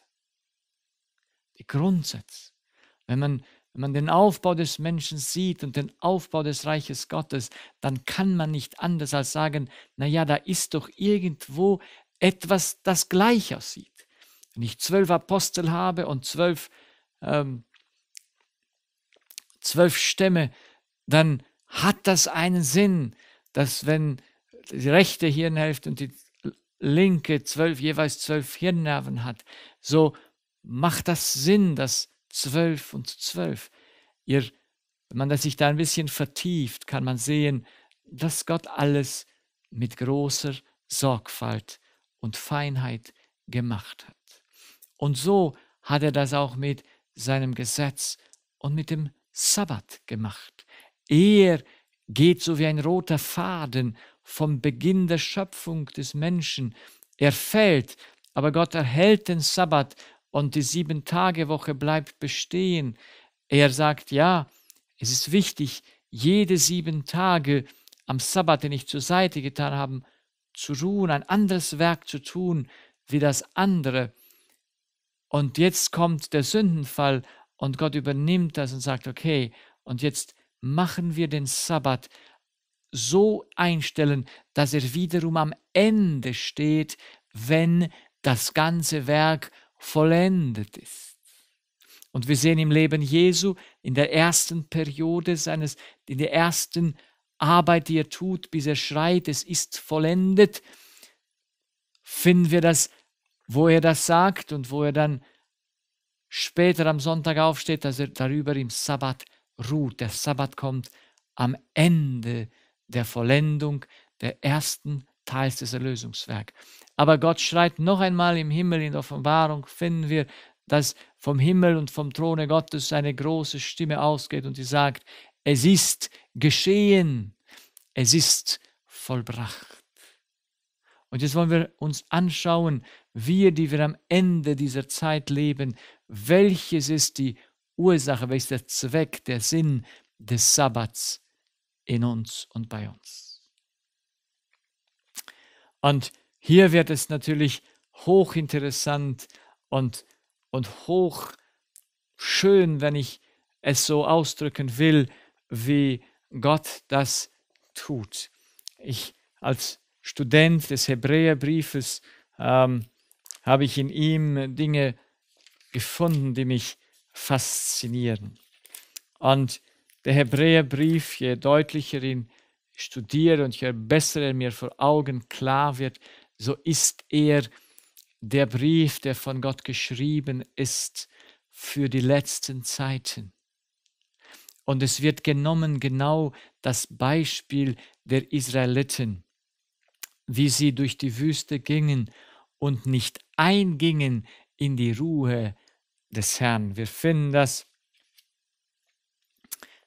Die Grundsätze. Wenn man, wenn man den Aufbau des Menschen sieht und den Aufbau des Reiches Gottes, dann kann man nicht anders als sagen, naja, da ist doch irgendwo etwas, das gleich aussieht. Wenn ich zwölf Apostel habe und zwölf, ähm, zwölf Stämme, dann hat das einen Sinn, dass wenn die rechte Hirnhälfte und die linke zwölf, jeweils zwölf Hirnnerven hat, so macht das Sinn, dass zwölf und zwölf. Ihr, wenn man das sich da ein bisschen vertieft, kann man sehen, dass Gott alles mit großer Sorgfalt und Feinheit gemacht hat. Und so hat er das auch mit seinem Gesetz und mit dem Sabbat gemacht. Er geht so wie ein roter Faden vom Beginn der Schöpfung des Menschen. Er fällt, aber Gott erhält den Sabbat und die Sieben-Tage-Woche bleibt bestehen. Er sagt, ja, es ist wichtig, jede sieben Tage am Sabbat, den ich zur Seite getan habe, zu ruhen, ein anderes Werk zu tun wie das andere. Und jetzt kommt der Sündenfall und Gott übernimmt das und sagt, okay, und jetzt machen wir den Sabbat so einstellen, dass er wiederum am Ende steht, wenn das ganze Werk vollendet ist. Und wir sehen im Leben Jesu, in der ersten Periode seines, in der ersten Arbeit, die er tut, bis er schreit, es ist vollendet, finden wir das, wo er das sagt und wo er dann später am Sonntag aufsteht, dass er darüber im Sabbat ruht. Der Sabbat kommt am Ende des der Vollendung der ersten Teils des Erlösungswerks. Aber Gott schreit noch einmal im Himmel, in der Offenbarung finden wir, dass vom Himmel und vom Throne Gottes eine große Stimme ausgeht und die sagt, es ist geschehen, es ist vollbracht. Und jetzt wollen wir uns anschauen, wir, die wir am Ende dieser Zeit leben, welches ist die Ursache, welches ist der Zweck, der Sinn des Sabbats? in uns und bei uns. Und hier wird es natürlich hochinteressant und, und hoch schön, wenn ich es so ausdrücken will, wie Gott das tut. Ich als Student des Hebräerbriefes ähm, habe ich in ihm Dinge gefunden, die mich faszinieren. Und der Hebräerbrief, je deutlicher ihn studiere und je besser er mir vor Augen klar wird, so ist er der Brief, der von Gott geschrieben ist für die letzten Zeiten. Und es wird genommen genau das Beispiel der Israeliten, wie sie durch die Wüste gingen und nicht eingingen in die Ruhe des Herrn. Wir finden das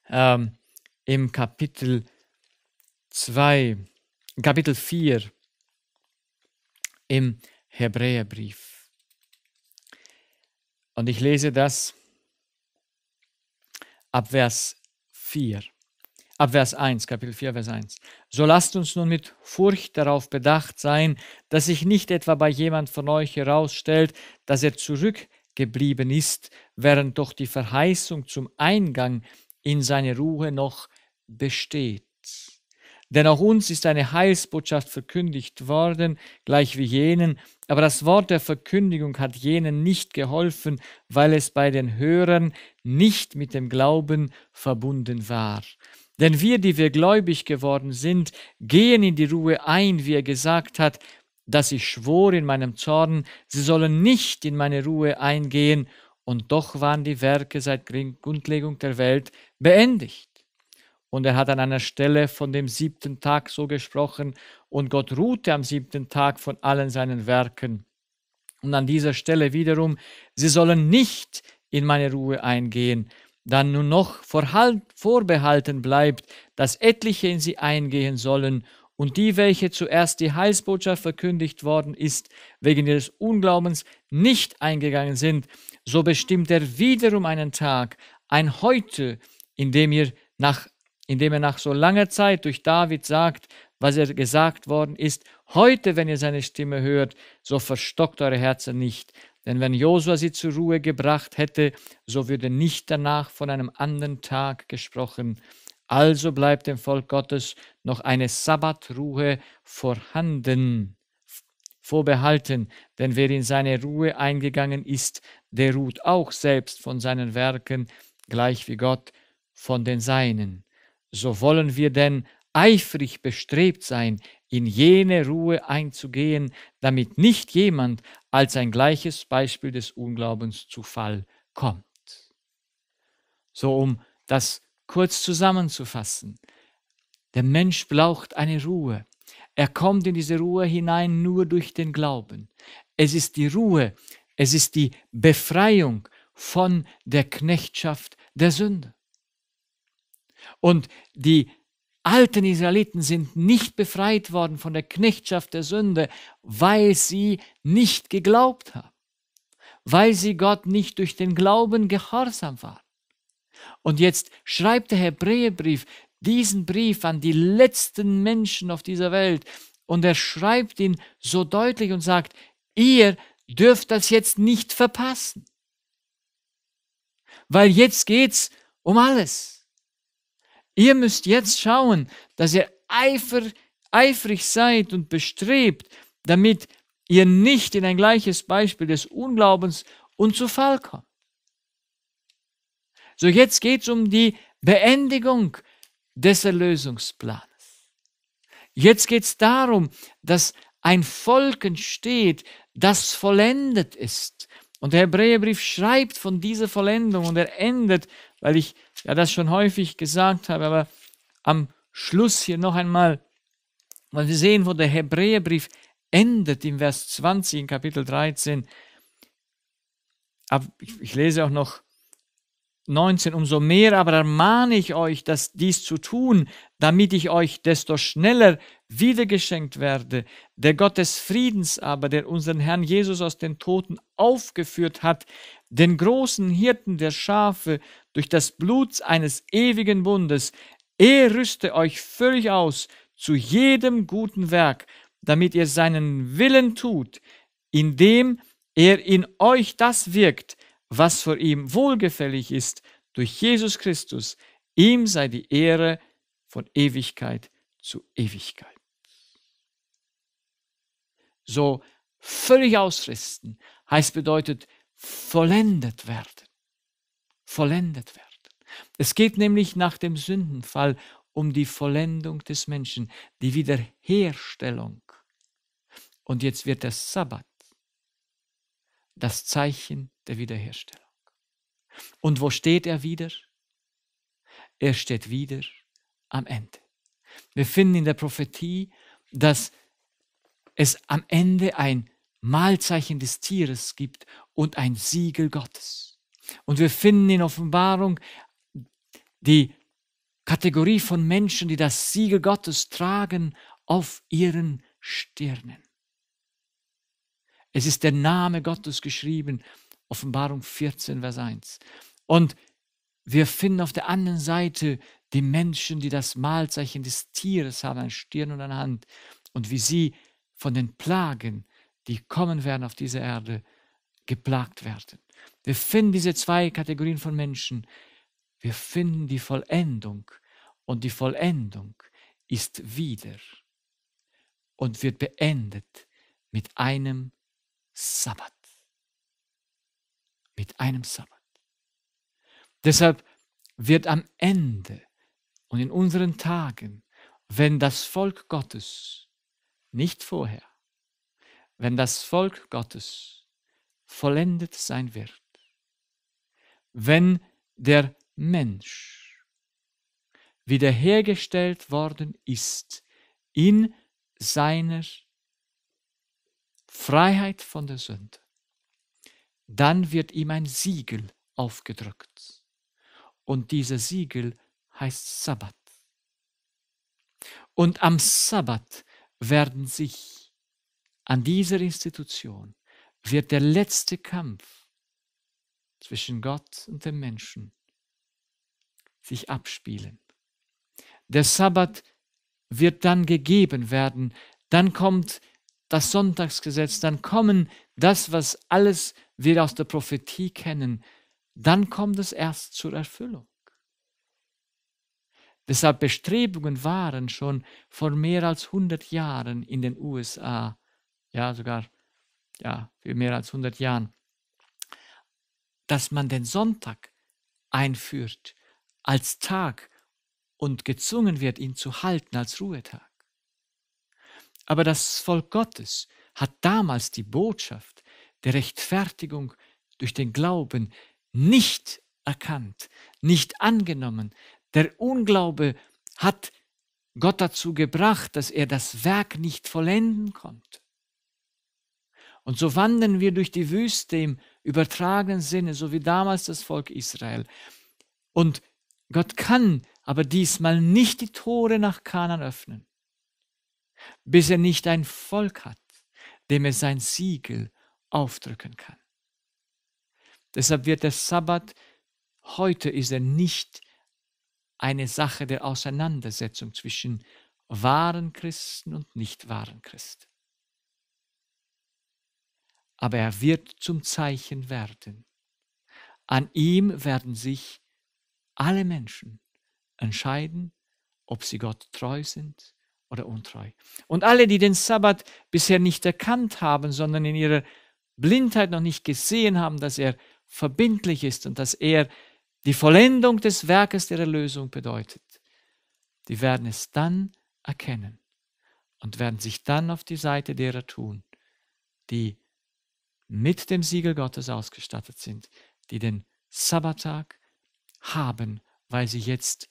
ähm, im Kapitel 2, Kapitel 4 im Hebräerbrief. Und ich lese das ab Vers 4, ab Vers 1, Kapitel 4, Vers 1. So lasst uns nun mit Furcht darauf bedacht sein, dass sich nicht etwa bei jemand von euch herausstellt, dass er zurückgeblieben ist, während doch die Verheißung zum Eingang in seine Ruhe noch besteht. Denn auch uns ist eine Heilsbotschaft verkündigt worden, gleich wie jenen, aber das Wort der Verkündigung hat jenen nicht geholfen, weil es bei den Hörern nicht mit dem Glauben verbunden war. Denn wir, die wir gläubig geworden sind, gehen in die Ruhe ein, wie er gesagt hat, dass ich schwor in meinem Zorn, sie sollen nicht in meine Ruhe eingehen, und doch waren die Werke seit Grundlegung der Welt beendigt. Und er hat an einer Stelle von dem siebten Tag so gesprochen, und Gott ruhte am siebten Tag von allen seinen Werken. Und an dieser Stelle wiederum, sie sollen nicht in meine Ruhe eingehen, dann nur noch vorbehalten bleibt, dass etliche in sie eingehen sollen und die, welche zuerst die Heilsbotschaft verkündigt worden ist, wegen ihres Unglaubens nicht eingegangen sind, so bestimmt er wiederum einen Tag, ein Heute, in dem, ihr nach, in dem er nach so langer Zeit durch David sagt, was er gesagt worden ist, heute, wenn ihr seine Stimme hört, so verstockt eure Herzen nicht. Denn wenn Josua sie zur Ruhe gebracht hätte, so würde nicht danach von einem anderen Tag gesprochen. Also bleibt dem Volk Gottes noch eine Sabbatruhe vorhanden, vorbehalten, denn wer in seine Ruhe eingegangen ist, der ruht auch selbst von seinen Werken, gleich wie Gott von den Seinen. So wollen wir denn eifrig bestrebt sein, in jene Ruhe einzugehen, damit nicht jemand als ein gleiches Beispiel des Unglaubens zu Fall kommt. So um das kurz zusammenzufassen. Der Mensch braucht eine Ruhe. Er kommt in diese Ruhe hinein nur durch den Glauben. Es ist die Ruhe, es ist die Befreiung von der Knechtschaft der Sünde. Und die alten Israeliten sind nicht befreit worden von der Knechtschaft der Sünde, weil sie nicht geglaubt haben, weil sie Gott nicht durch den Glauben gehorsam waren. Und jetzt schreibt der Hebräerbrief diesen Brief an die letzten Menschen auf dieser Welt. Und er schreibt ihn so deutlich und sagt, ihr dürft das jetzt nicht verpassen. Weil jetzt geht's um alles. Ihr müsst jetzt schauen, dass ihr eifer, eifrig seid und bestrebt, damit ihr nicht in ein gleiches Beispiel des Unglaubens und zu Fall kommt. So, jetzt geht es um die Beendigung des Erlösungsplanes. Jetzt geht es darum, dass ein Volk entsteht, das vollendet ist. Und der Hebräerbrief schreibt von dieser Vollendung und er endet, weil ich ja das schon häufig gesagt habe, aber am Schluss hier noch einmal, weil wir sehen, wo der Hebräerbrief endet im Vers 20 in Kapitel 13. ich lese auch noch 19, umso mehr aber ermahne ich euch, dass dies zu tun, damit ich euch desto schneller wiedergeschenkt werde. Der Gott des Friedens aber, der unseren Herrn Jesus aus den Toten aufgeführt hat, den großen Hirten der Schafe durch das Blut eines ewigen Bundes, er rüste euch völlig aus zu jedem guten Werk, damit ihr seinen Willen tut, indem er in euch das wirkt, was vor ihm wohlgefällig ist, durch Jesus Christus. Ihm sei die Ehre von Ewigkeit zu Ewigkeit. So völlig ausristen heißt bedeutet vollendet werden. Vollendet werden. Es geht nämlich nach dem Sündenfall um die Vollendung des Menschen, die Wiederherstellung. Und jetzt wird der Sabbat das Zeichen der Wiederherstellung. Und wo steht er wieder? Er steht wieder am Ende. Wir finden in der Prophetie, dass es am Ende ein Mahlzeichen des Tieres gibt und ein Siegel Gottes. Und wir finden in Offenbarung die Kategorie von Menschen, die das Siegel Gottes tragen auf ihren Stirnen. Es ist der Name Gottes geschrieben. Offenbarung 14, Vers 1. Und wir finden auf der anderen Seite die Menschen, die das Mahlzeichen des Tieres haben, an Stirn und eine Hand. Und wie sie von den Plagen, die kommen werden auf dieser Erde, geplagt werden. Wir finden diese zwei Kategorien von Menschen. Wir finden die Vollendung. Und die Vollendung ist wieder und wird beendet mit einem Sabbat. Mit einem Sabbat. Deshalb wird am Ende und in unseren Tagen, wenn das Volk Gottes, nicht vorher, wenn das Volk Gottes vollendet sein wird, wenn der Mensch wiederhergestellt worden ist in seiner Freiheit von der Sünde, dann wird ihm ein Siegel aufgedrückt. Und dieser Siegel heißt Sabbat. Und am Sabbat werden sich an dieser Institution wird der letzte Kampf zwischen Gott und dem Menschen sich abspielen. Der Sabbat wird dann gegeben werden, dann kommt die das Sonntagsgesetz, dann kommen das, was alles wir aus der Prophetie kennen, dann kommt es erst zur Erfüllung. Deshalb Bestrebungen waren schon vor mehr als 100 Jahren in den USA, ja sogar ja, für mehr als 100 Jahren, dass man den Sonntag einführt als Tag und gezwungen wird, ihn zu halten als Ruhetag. Aber das Volk Gottes hat damals die Botschaft der Rechtfertigung durch den Glauben nicht erkannt, nicht angenommen. Der Unglaube hat Gott dazu gebracht, dass er das Werk nicht vollenden konnte. Und so wandern wir durch die Wüste im übertragenen Sinne, so wie damals das Volk Israel. Und Gott kann aber diesmal nicht die Tore nach Kanan öffnen bis er nicht ein Volk hat, dem er sein Siegel aufdrücken kann. Deshalb wird der Sabbat heute ist er nicht eine Sache der Auseinandersetzung zwischen wahren Christen und nicht wahren Christen. Aber er wird zum Zeichen werden. An ihm werden sich alle Menschen entscheiden, ob sie Gott treu sind oder untreu. Und alle, die den Sabbat bisher nicht erkannt haben, sondern in ihrer Blindheit noch nicht gesehen haben, dass er verbindlich ist und dass er die Vollendung des Werkes der Erlösung bedeutet, die werden es dann erkennen und werden sich dann auf die Seite derer tun, die mit dem Siegel Gottes ausgestattet sind, die den Sabbattag haben, weil sie jetzt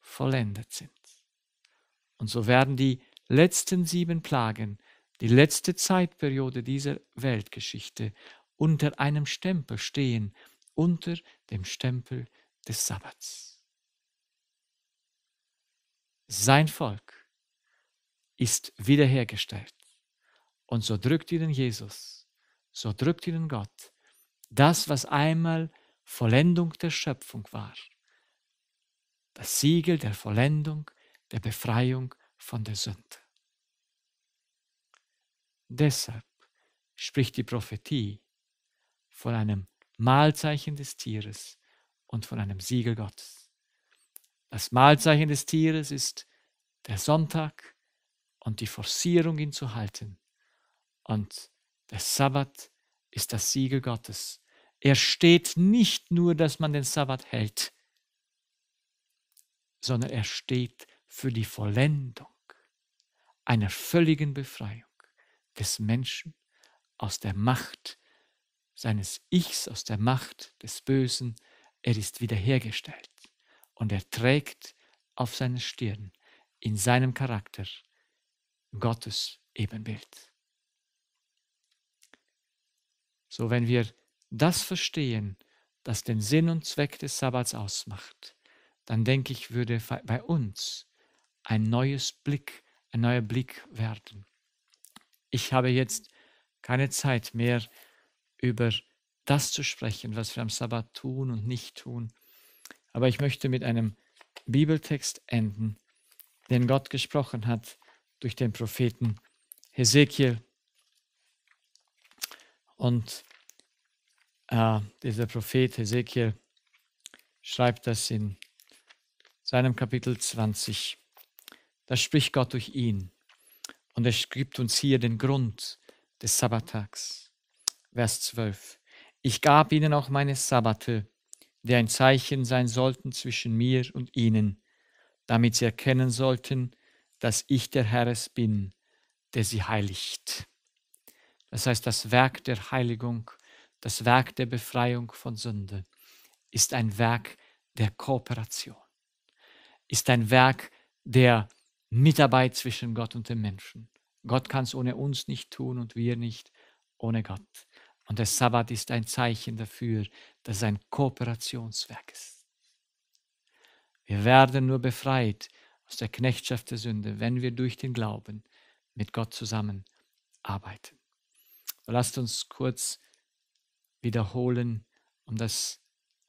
vollendet sind. Und so werden die letzten sieben Plagen, die letzte Zeitperiode dieser Weltgeschichte, unter einem Stempel stehen, unter dem Stempel des Sabbats. Sein Volk ist wiederhergestellt. Und so drückt ihnen Jesus, so drückt ihnen Gott das, was einmal Vollendung der Schöpfung war, das Siegel der Vollendung der Befreiung von der Sünde. Deshalb spricht die Prophetie von einem Mahlzeichen des Tieres und von einem Siegel Gottes. Das Mahlzeichen des Tieres ist der Sonntag und die Forcierung, ihn zu halten. Und der Sabbat ist das Siegel Gottes. Er steht nicht nur, dass man den Sabbat hält, sondern er steht dass für die Vollendung einer völligen Befreiung des Menschen aus der Macht seines Ichs, aus der Macht des Bösen. Er ist wiederhergestellt und er trägt auf seiner Stirn in seinem Charakter Gottes Ebenbild. So, wenn wir das verstehen, das den Sinn und Zweck des Sabbats ausmacht, dann denke ich, würde bei uns ein neues Blick, ein neuer Blick werden. Ich habe jetzt keine Zeit mehr über das zu sprechen, was wir am Sabbat tun und nicht tun. Aber ich möchte mit einem Bibeltext enden, den Gott gesprochen hat durch den Propheten Hesekiel. Und äh, dieser Prophet Hesekiel schreibt das in seinem Kapitel 20. Das spricht Gott durch ihn. Und er gibt uns hier den Grund des Sabbatags. Vers 12. Ich gab ihnen auch meine Sabbate, die ein Zeichen sein sollten zwischen mir und ihnen, damit sie erkennen sollten, dass ich der Herr es bin, der sie heiligt. Das heißt, das Werk der Heiligung, das Werk der Befreiung von Sünde ist ein Werk der Kooperation, ist ein Werk der Mitarbeit zwischen Gott und dem Menschen. Gott kann es ohne uns nicht tun und wir nicht ohne Gott. Und der Sabbat ist ein Zeichen dafür, dass es ein Kooperationswerk ist. Wir werden nur befreit aus der Knechtschaft der Sünde, wenn wir durch den Glauben mit Gott zusammenarbeiten. So lasst uns kurz wiederholen, um das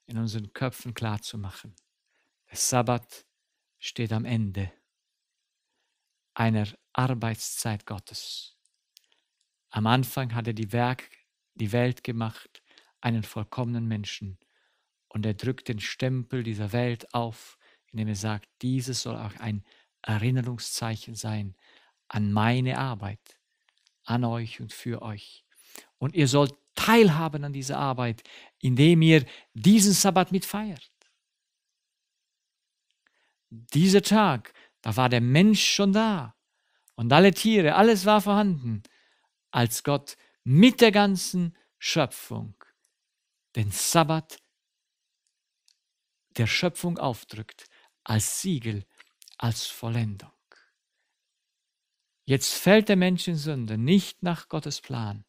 in unseren Köpfen klarzumachen. Der Sabbat steht am Ende einer Arbeitszeit Gottes. Am Anfang hat er die, Werk, die Welt gemacht, einen vollkommenen Menschen, und er drückt den Stempel dieser Welt auf, indem er sagt, dieses soll auch ein Erinnerungszeichen sein an meine Arbeit, an euch und für euch. Und ihr sollt teilhaben an dieser Arbeit, indem ihr diesen Sabbat mitfeiert. Dieser Tag da war der Mensch schon da und alle Tiere, alles war vorhanden, als Gott mit der ganzen Schöpfung den Sabbat der Schöpfung aufdrückt, als Siegel, als Vollendung. Jetzt fällt der Mensch in Sünde, nicht nach Gottes Plan,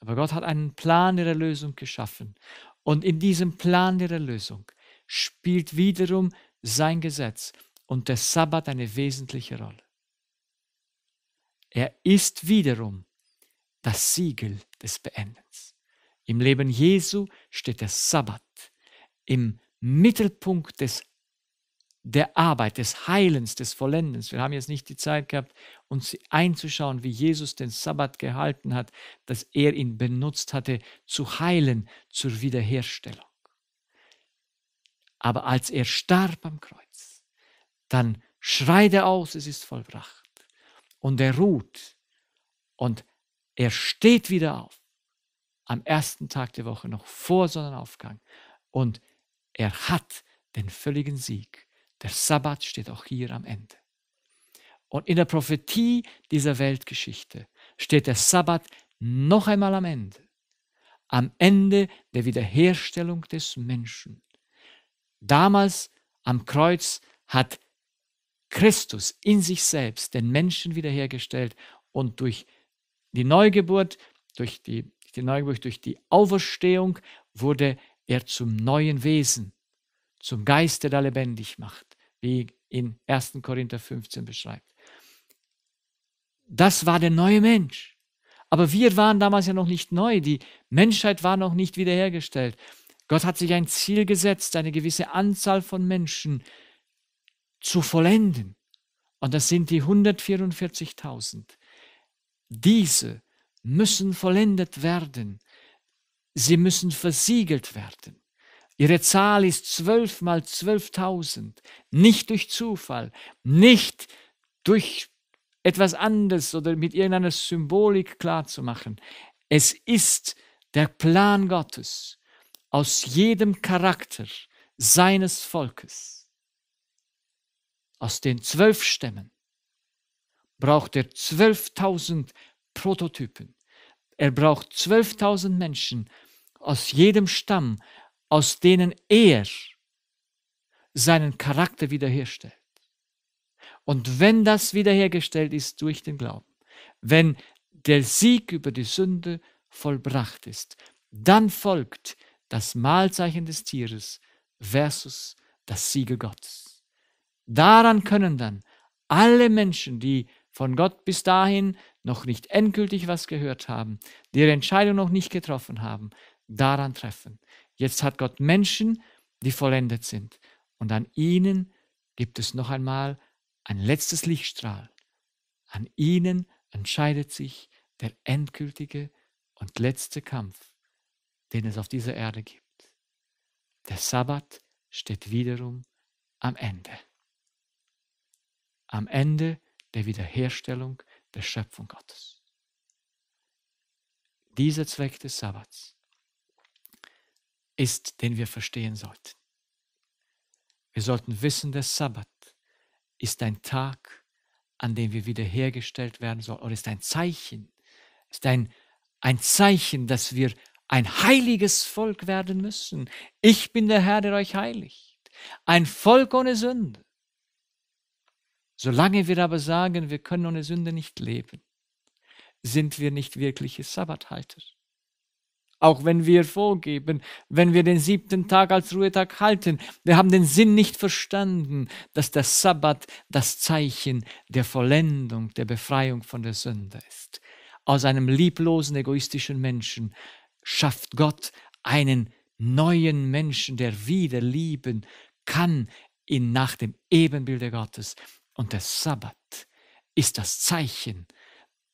aber Gott hat einen Plan der Erlösung geschaffen. Und in diesem Plan der Erlösung spielt wiederum sein Gesetz und der Sabbat eine wesentliche Rolle. Er ist wiederum das Siegel des Beendens. Im Leben Jesu steht der Sabbat im Mittelpunkt des, der Arbeit, des Heilens, des Vollendens. Wir haben jetzt nicht die Zeit gehabt, uns einzuschauen, wie Jesus den Sabbat gehalten hat, dass er ihn benutzt hatte, zu heilen, zur Wiederherstellung. Aber als er starb am Kreuz, dann schreit er aus, es ist vollbracht. Und er ruht und er steht wieder auf. Am ersten Tag der Woche, noch vor Sonnenaufgang. Und er hat den völligen Sieg. Der Sabbat steht auch hier am Ende. Und in der Prophetie dieser Weltgeschichte steht der Sabbat noch einmal am Ende. Am Ende der Wiederherstellung des Menschen. Damals am Kreuz hat Christus in sich selbst, den Menschen wiederhergestellt und durch die Neugeburt, durch die, die Neugeburt, durch die Auferstehung wurde er zum neuen Wesen, zum Geist, der da lebendig macht, wie in 1. Korinther 15 beschreibt. Das war der neue Mensch. Aber wir waren damals ja noch nicht neu, die Menschheit war noch nicht wiederhergestellt. Gott hat sich ein Ziel gesetzt, eine gewisse Anzahl von Menschen zu vollenden. Und das sind die 144.000. Diese müssen vollendet werden. Sie müssen versiegelt werden. Ihre Zahl ist zwölf mal 12.000. Nicht durch Zufall, nicht durch etwas anderes oder mit irgendeiner Symbolik klarzumachen. Es ist der Plan Gottes aus jedem Charakter seines Volkes aus den zwölf Stämmen braucht er 12.000 Prototypen. Er braucht 12.000 Menschen aus jedem Stamm, aus denen er seinen Charakter wiederherstellt. Und wenn das wiederhergestellt ist durch den Glauben, wenn der Sieg über die Sünde vollbracht ist, dann folgt das Mahlzeichen des Tieres versus das Siege Gottes. Daran können dann alle Menschen, die von Gott bis dahin noch nicht endgültig was gehört haben, die ihre Entscheidung noch nicht getroffen haben, daran treffen. Jetzt hat Gott Menschen, die vollendet sind. Und an ihnen gibt es noch einmal ein letztes Lichtstrahl. An ihnen entscheidet sich der endgültige und letzte Kampf, den es auf dieser Erde gibt. Der Sabbat steht wiederum am Ende am Ende der Wiederherstellung der Schöpfung Gottes. Dieser Zweck des Sabbats ist, den wir verstehen sollten. Wir sollten wissen, der Sabbat ist ein Tag, an dem wir wiederhergestellt werden sollen, oder ist ein Zeichen, ist ein, ein Zeichen, dass wir ein heiliges Volk werden müssen. Ich bin der Herr, der euch heiligt. Ein Volk ohne Sünde. Solange wir aber sagen, wir können ohne Sünde nicht leben, sind wir nicht wirkliche Sabbathalter. Auch wenn wir vorgeben, wenn wir den siebten Tag als Ruhetag halten, wir haben den Sinn nicht verstanden, dass der Sabbat das Zeichen der Vollendung, der Befreiung von der Sünde ist. Aus einem lieblosen, egoistischen Menschen schafft Gott einen neuen Menschen, der wieder lieben kann, ihn nach dem Ebenbilde Gottes. Und der Sabbat ist das Zeichen,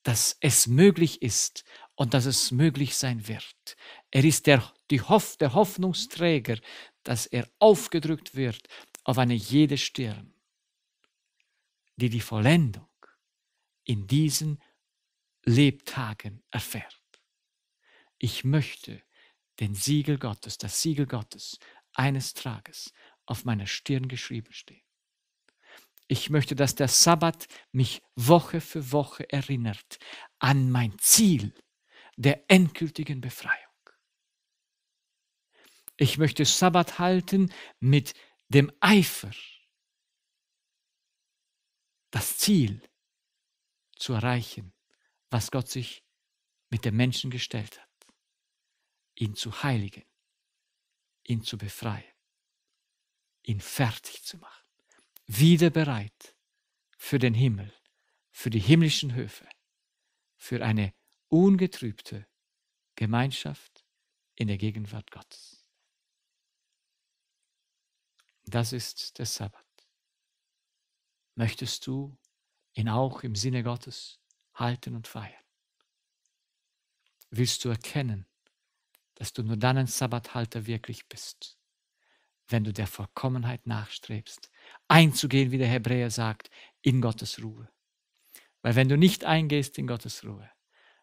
dass es möglich ist und dass es möglich sein wird. Er ist der, die Hoff, der Hoffnungsträger, dass er aufgedrückt wird auf eine jede Stirn, die die Vollendung in diesen Lebtagen erfährt. Ich möchte den Siegel Gottes, das Siegel Gottes eines Tages auf meiner Stirn geschrieben stehen. Ich möchte, dass der Sabbat mich Woche für Woche erinnert an mein Ziel der endgültigen Befreiung. Ich möchte Sabbat halten mit dem Eifer, das Ziel zu erreichen, was Gott sich mit dem Menschen gestellt hat, ihn zu heiligen, ihn zu befreien, ihn fertig zu machen wieder bereit für den Himmel, für die himmlischen Höfe, für eine ungetrübte Gemeinschaft in der Gegenwart Gottes. Das ist der Sabbat. Möchtest du ihn auch im Sinne Gottes halten und feiern? Willst du erkennen, dass du nur dann ein Sabbathalter wirklich bist, wenn du der Vollkommenheit nachstrebst, einzugehen, wie der Hebräer sagt, in Gottes Ruhe. Weil wenn du nicht eingehst in Gottes Ruhe,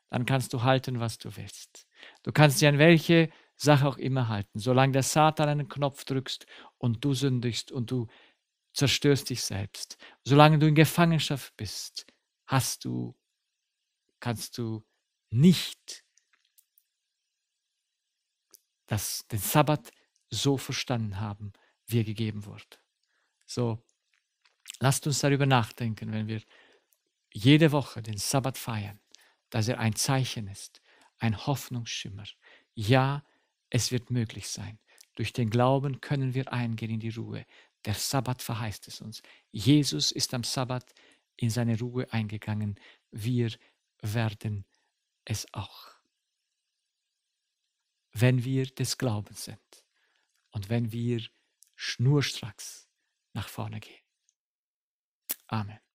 dann kannst du halten, was du willst. Du kannst dich an welche Sache auch immer halten. Solange der Satan einen Knopf drückst und du sündigst und du zerstörst dich selbst, solange du in Gefangenschaft bist, hast du, kannst du nicht das, den Sabbat so verstanden haben, wie er gegeben wurde. So, lasst uns darüber nachdenken, wenn wir jede Woche den Sabbat feiern, dass er ein Zeichen ist, ein Hoffnungsschimmer. Ja, es wird möglich sein. Durch den Glauben können wir eingehen in die Ruhe. Der Sabbat verheißt es uns. Jesus ist am Sabbat in seine Ruhe eingegangen. Wir werden es auch. Wenn wir des Glaubens sind und wenn wir schnurstracks nach vorne gehen. Amen.